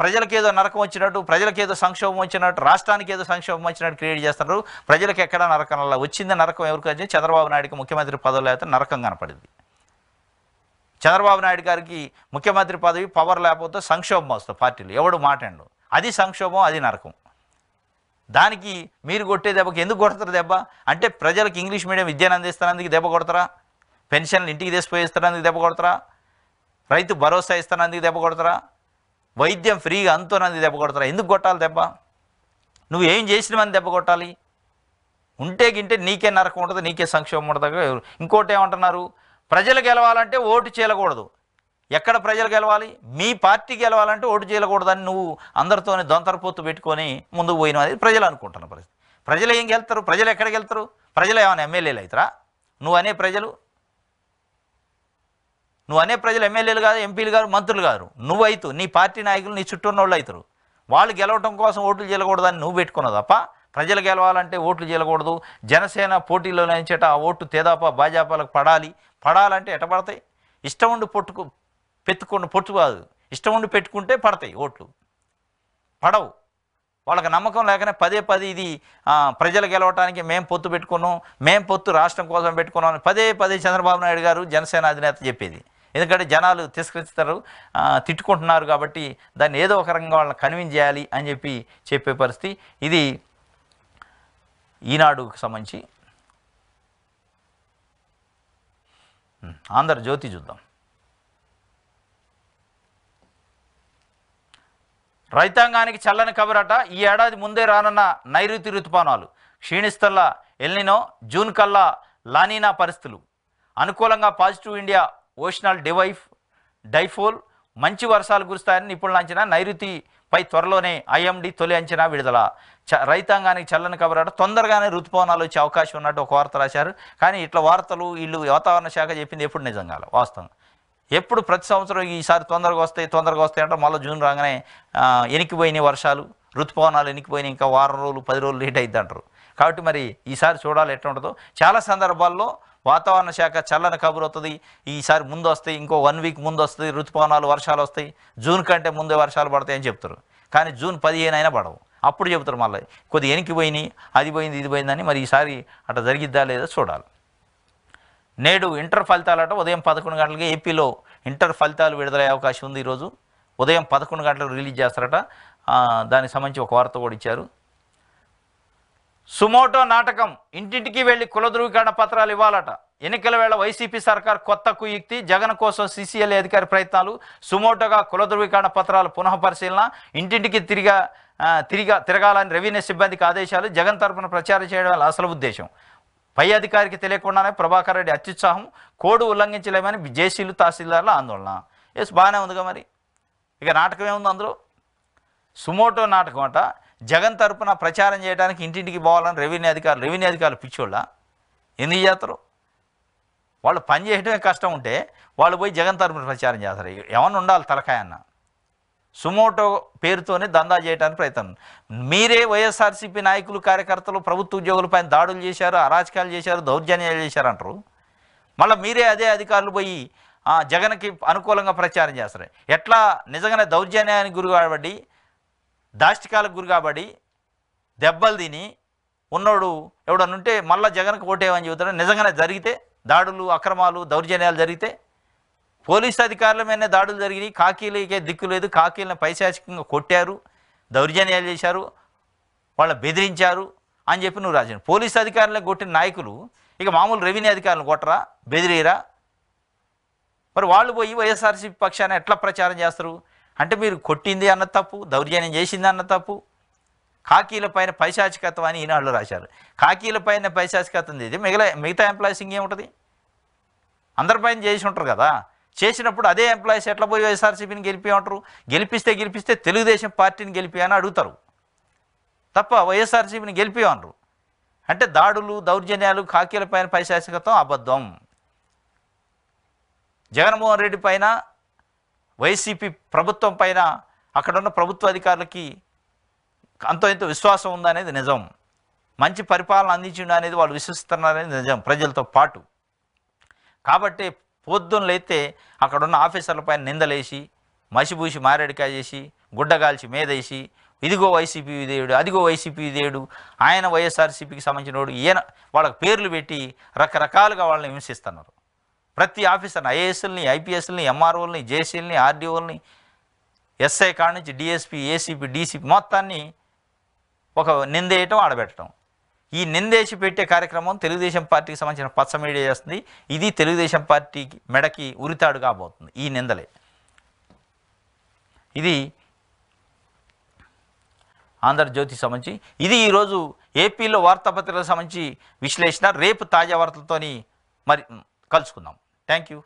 ప్రజలకు ఏదో నరకం వచ్చినట్టు ప్రజలకు ఏదో సంక్షోభం వచ్చినట్టు రాష్ట్రానికి ఏదో సంక్షోభం వచ్చినట్టు క్రియేట్ చేస్తున్నారు ప్రజలకు ఎక్కడ నరకం అలా వచ్చింది నరకం ఎవరికి వచ్చింది చంద్రబాబు నాయుడుకి ముఖ్యమంత్రి పదవులు అయితే నరకం కనపడింది చంద్రబాబు నాయుడు గారికి ముఖ్యమంత్రి పదవి పవర్ లేకపోతే సంక్షోభం వస్తుంది పార్టీలు ఎవడు మాటండు అది సంక్షోభం అది నరకం దానికి మీరు కొట్టే దెబ్బకి ఎందుకు కొడతారు దెబ్బ అంటే ప్రజలకు ఇంగ్లీష్ మీడియం విద్యను అందిస్తున్నందుకు దెబ్బ కొడతారా పెన్షన్లు ఇంటికి తీసిపోయిస్తున్నందుకు దెబ్బ కొడతారా రైతు భరోసా ఇస్తున్నందుకు దెబ్బ కొడతారా వైద్యం ఫ్రీగా అంతోనంది దెబ్బ కొడతారా ఎందుకు కొట్టాలి దెబ్బ నువ్వు ఏం చేసినవని దెబ్బ కొట్టాలి ఉంటే గింటే నీకే నరకం ఉండదు నీకే సంక్షేమం ఉండదు ఇంకోటి ఏమంటున్నారు ప్రజలు గెలవాలంటే ఓటు చేయకూడదు ఎక్కడ ప్రజలు గెలవాలి మీ పార్టీ గెలవాలంటే ఓటు చేయకూడదని నువ్వు అందరితోనే దొంతరపోతు పెట్టుకొని ముందుకు పోయినది ప్రజలు అనుకుంటున్న పరిస్థితి ప్రజలు ఏం గెలుతారు ప్రజలు ఎక్కడికి వెళ్తారు ప్రజలు ఏమైనా ఎమ్మెల్యేలు అవుతారా నువ్వు అనే ప్రజలు నువ్వు అనే ప్రజలు ఎమ్మెల్యేలు కాదు ఎంపీలు కాదు మంత్రులు కాదు నువ్వు అవుతూ నీ పార్టీ నాయకులు నీ చుట్టూ వాళ్ళు అవుతారు వాళ్ళు గెలవడం కోసం ఓట్లు చేయకూడదని నువ్వు పెట్టుకున్నావు తప్ప ప్రజలు గెలవాలంటే ఓట్లు చేయకూడదు జనసేన పోటీలో నిలిచేట ఆ ఓటు తేదాపా భాజపాలకు పడాలి పడాలంటే ఎట పడతాయి ఇష్టం ఉండి పొట్టుకు పెట్టుకుని పొట్టు కాదు ఇష్టం ఉండి పెట్టుకుంటే పడతాయి ఓట్లు పడవు వాళ్ళకి నమ్మకం లేకనే పదే పదే ఇది ప్రజలు గెలవటానికి మేము పొత్తు పెట్టుకున్నాం మేము పొత్తు రాష్ట్రం కోసం పెట్టుకున్నాం పదే పదే చంద్రబాబు నాయుడు గారు జనసేన అధినేత చెప్పేది ఎందుకంటే జనాలు తిరస్కరిస్తారు తిట్టుకుంటున్నారు కాబట్టి దాన్ని ఏదో ఒక రంగం వాళ్ళని కన్విన్స్ చేయాలి అని చెప్పి చెప్పే పరిస్థితి ఇది ఈనాడుకు సంబంధించి ఆంధ్రజ్యోతి చూద్దాం రైతాంగానికి చల్లని కబరట ఈ ఏడాది ముందే రానున్న నైరుతి ఋతుపానాలు క్షీణిస్తల్లా ఎల్నినో జూన్ కల్లా లానీనా పరిస్థితులు అనుకూలంగా పాజిటివ్ ఇండియా ఓషనల్ డివైఫ్ డైఫోల్ మంచి వర్షాలు కురుస్తాయని నిపుణుల అంచనా నైరుతిపై త్వరలోనే ఐఎండి తొలి అంచనా విడుదల చ రైతాంగానికి చల్లని కబరాట తొందరగానే రుతుపవనాలు వచ్చే అవకాశం ఉన్నట్టు ఒక వార్త రాశారు కానీ ఇట్లా వార్తలు వీళ్ళు వాతావరణ శాఖ చెప్పింది ఎప్పుడు నిజంగా వాస్తవం ఎప్పుడు ప్రతి సంవత్సరం ఈసారి తొందరగా వస్తాయి తొందరగా వస్తాయి అంటే మళ్ళీ జూన్ రాగానే ఎనికిపోయిన వర్షాలు ఋతుపవనాలు ఎనికిపోయిన ఇంకా వారం రోజులు పది రోజులు లేట్ అవుతుంటారు కాబట్టి మరి ఈసారి చూడాలి ఎట్లా ఉండదు చాలా సందర్భాల్లో వాతావరణ శాఖ చల్లని కబురు అవుతుంది ఈసారి ముందు వస్తాయి ఇంకో వన్ వీక్ ముందు వస్తుంది ఋతుపవనాలు వర్షాలు వస్తాయి జూన్ కంటే ముందే వర్షాలు పడతాయి అని చెప్తారు కానీ జూన్ పదిహేను అయినా పడవు అప్పుడు చెబుతారు మళ్ళీ కొద్ది వెనక్కి పోయినాయి అది పోయింది ఇది పోయిందని మరి ఈసారి అట్లా జరిగిద్దా లేదా చూడాలి నేడు ఇంటర్ ఫలితాలట ఉదయం పదకొండు గంటలకి ఏపీలో ఇంటర్ ఫలితాలు విడుదలయ్యే అవకాశం ఉంది ఈరోజు ఉదయం పదకొండు గంటలకు రిలీజ్ చేస్తారట దానికి సంబంధించి ఒక వార్త కూడా ఇచ్చారు సుమోటో నాటకం ఇంటింటికి వెళ్లి కుల ధృవీకరణ పత్రాలు ఇవ్వాలట ఎన్నికల వేళ వైసీపీ సర్కార్ కొత్త కుయుక్తి జగన్ కోసం సీసీఎల్ అధికారి ప్రయత్నాలు సుమోటోగా కుల ధృవీకరణ పత్రాలు పునః పరిశీలన ఇంటింటికి తిరిగా తిరిగా తిరగాలని రెవెన్యూ సిబ్బందికి ఆదేశాలు జగన్ తరఫున ప్రచారం చేయడం అసలు ఉద్దేశం పై అధికారికి తెలియకుండానే ప్రభాకర్ రెడ్డి అత్యుత్సాహం కోడు ఉల్లంఘించలేమని జేసీలు తహసీల్దార్ల ఆందోళన ఎస్ బాగానే ఉందిగా మరి ఇక నాటకం ఏముంది అందులో సుమోటో నాటకం అట జగన్ తరపున ప్రచారం చేయడానికి ఇంటింటికి పోవాలని రెవెన్యూ అధికారులు రెవెన్యూ అధికారులు పిచ్చోళ్ళ ఎందుకు చేస్తారు వాళ్ళు పని చేయడమే కష్టం ఉంటే వాళ్ళు పోయి జగన్ తరపున ప్రచారం చేస్తారు ఏమన్నా ఉండాలి తలకాయ అన్న సుమోటో పేరుతోనే దందా చేయడానికి ప్రయత్నం మీరే వైఎస్ఆర్సీపీ నాయకులు కార్యకర్తలు ప్రభుత్వ ఉద్యోగులపైన దాడులు చేశారు అరాచకాలు చేశారు దౌర్జన్యాలు చేశారు అంటారు మళ్ళీ మీరే అదే అధికారులు పోయి జగన్కి అనుకూలంగా ప్రచారం చేస్తారు ఎట్లా నిజంగానే దౌర్జన్యానికి గురి కాబట్టి దాష్టికాలకు గురి కాబట్టి దెబ్బలు తిని ఉన్నోడు ఎవడనుంటే మళ్ళీ జగన్కు ఓటేవని చెబుతాడు నిజంగానే జరిగితే దాడులు అక్రమాలు దౌర్జన్యాలు జరిగితే పోలీసు అధికారుల మీదనే దాడులు జరిగినాయి కాకీలకే దిక్కు లేదు కాకీలను పైశాచికంగా కొట్టారు దౌర్జన్యాలు చేశారు వాళ్ళ బెదిరించారు అని చెప్పి నువ్వు రాజు పోలీసు అధికారులకు కొట్టిన నాయకులు ఇక మామూలు రెవెన్యూ అధికారులను కొట్టరా బెదిరీరా మరి వాళ్ళు పోయి వైఎస్ఆర్సీ పక్షాన ఎట్లా ప్రచారం చేస్తారు అంటే మీరు కొట్టింది అన్న తప్పు దౌర్జన్యం చేసింది అన్న తప్పు కాకీల పైన పైశాచికత్వం అని ఈనాళ్ళు రాశారు కాకీల పైన పైశాచికత్వం ఇది మిగతా మిగతా ఎంప్లాయీసింగ్ అందరి అందరిపైన చేసి ఉంటారు కదా చేసినప్పుడు అదే ఎంప్లాయీస్ ఎట్లా పోయి వైఎస్ఆర్సీపీని ఉంటారు గెలిపిస్తే గెలిపిస్తే తెలుగుదేశం పార్టీని గెలిపి అని అడుగుతారు తప్ప వైఎస్ఆర్సీపీని గెలిపి గెలిపేమనరు అంటే దాడులు దౌర్జన్యాలు కాకీల పైన పైశాచికత్వం అబద్ధం జగన్మోహన్ రెడ్డి పైన వైసీపీ ప్రభుత్వం పైన అక్కడున్న ప్రభుత్వ అధికారులకి అంతో ఎంతో విశ్వాసం ఉందనేది నిజం మంచి పరిపాలన అందించిండు అనేది వాళ్ళు విశ్వసిస్తున్నారనేది నిజం ప్రజలతో పాటు కాబట్టి పొద్దున్నలైతే అక్కడున్న ఆఫీసర్లపైన నిందలేసి మసిబూసి మారేడికాయ చేసి గుడ్డగాల్చి మేదేసి ఇదిగో వైసీపీ విధేయుడు అదిగో వైసీపీ విధేయుడు ఆయన వైఎస్ఆర్సీపీకి సంబంధించిన వాడు ఈయన వాళ్ళకి పేర్లు పెట్టి రకరకాలుగా వాళ్ళని హింసిస్తున్నారు ప్రతి ఆఫీసర్ని ఐఏఎస్ఎల్ని ఐపీఎస్ని ఎంఆర్ఓల్ని జేసీల్ని ఆర్డీఓల్ని ఎస్ఐ కాడ నుంచి డిఎస్పి ఏసీపీ డీసీపీ మొత్తాన్ని ఒక నిందేయటం ఆడబెట్టడం ఈ నిందేసి పెట్టే కార్యక్రమం తెలుగుదేశం పార్టీకి సంబంధించిన పచ్చ మీడియా చేస్తుంది ఇది తెలుగుదేశం పార్టీకి మెడకి ఉరితాడు కాబోతుంది ఈ నిందలే ఇది ఆంధ్రజ్యోతికి సంబంధించి ఇది ఈరోజు ఏపీలో వార్తాపత్రికలకు సంబంధించి విశ్లేషణ రేపు తాజా వార్తలతోని మరి కలుసుకుందాం థ్యాంక్ యూ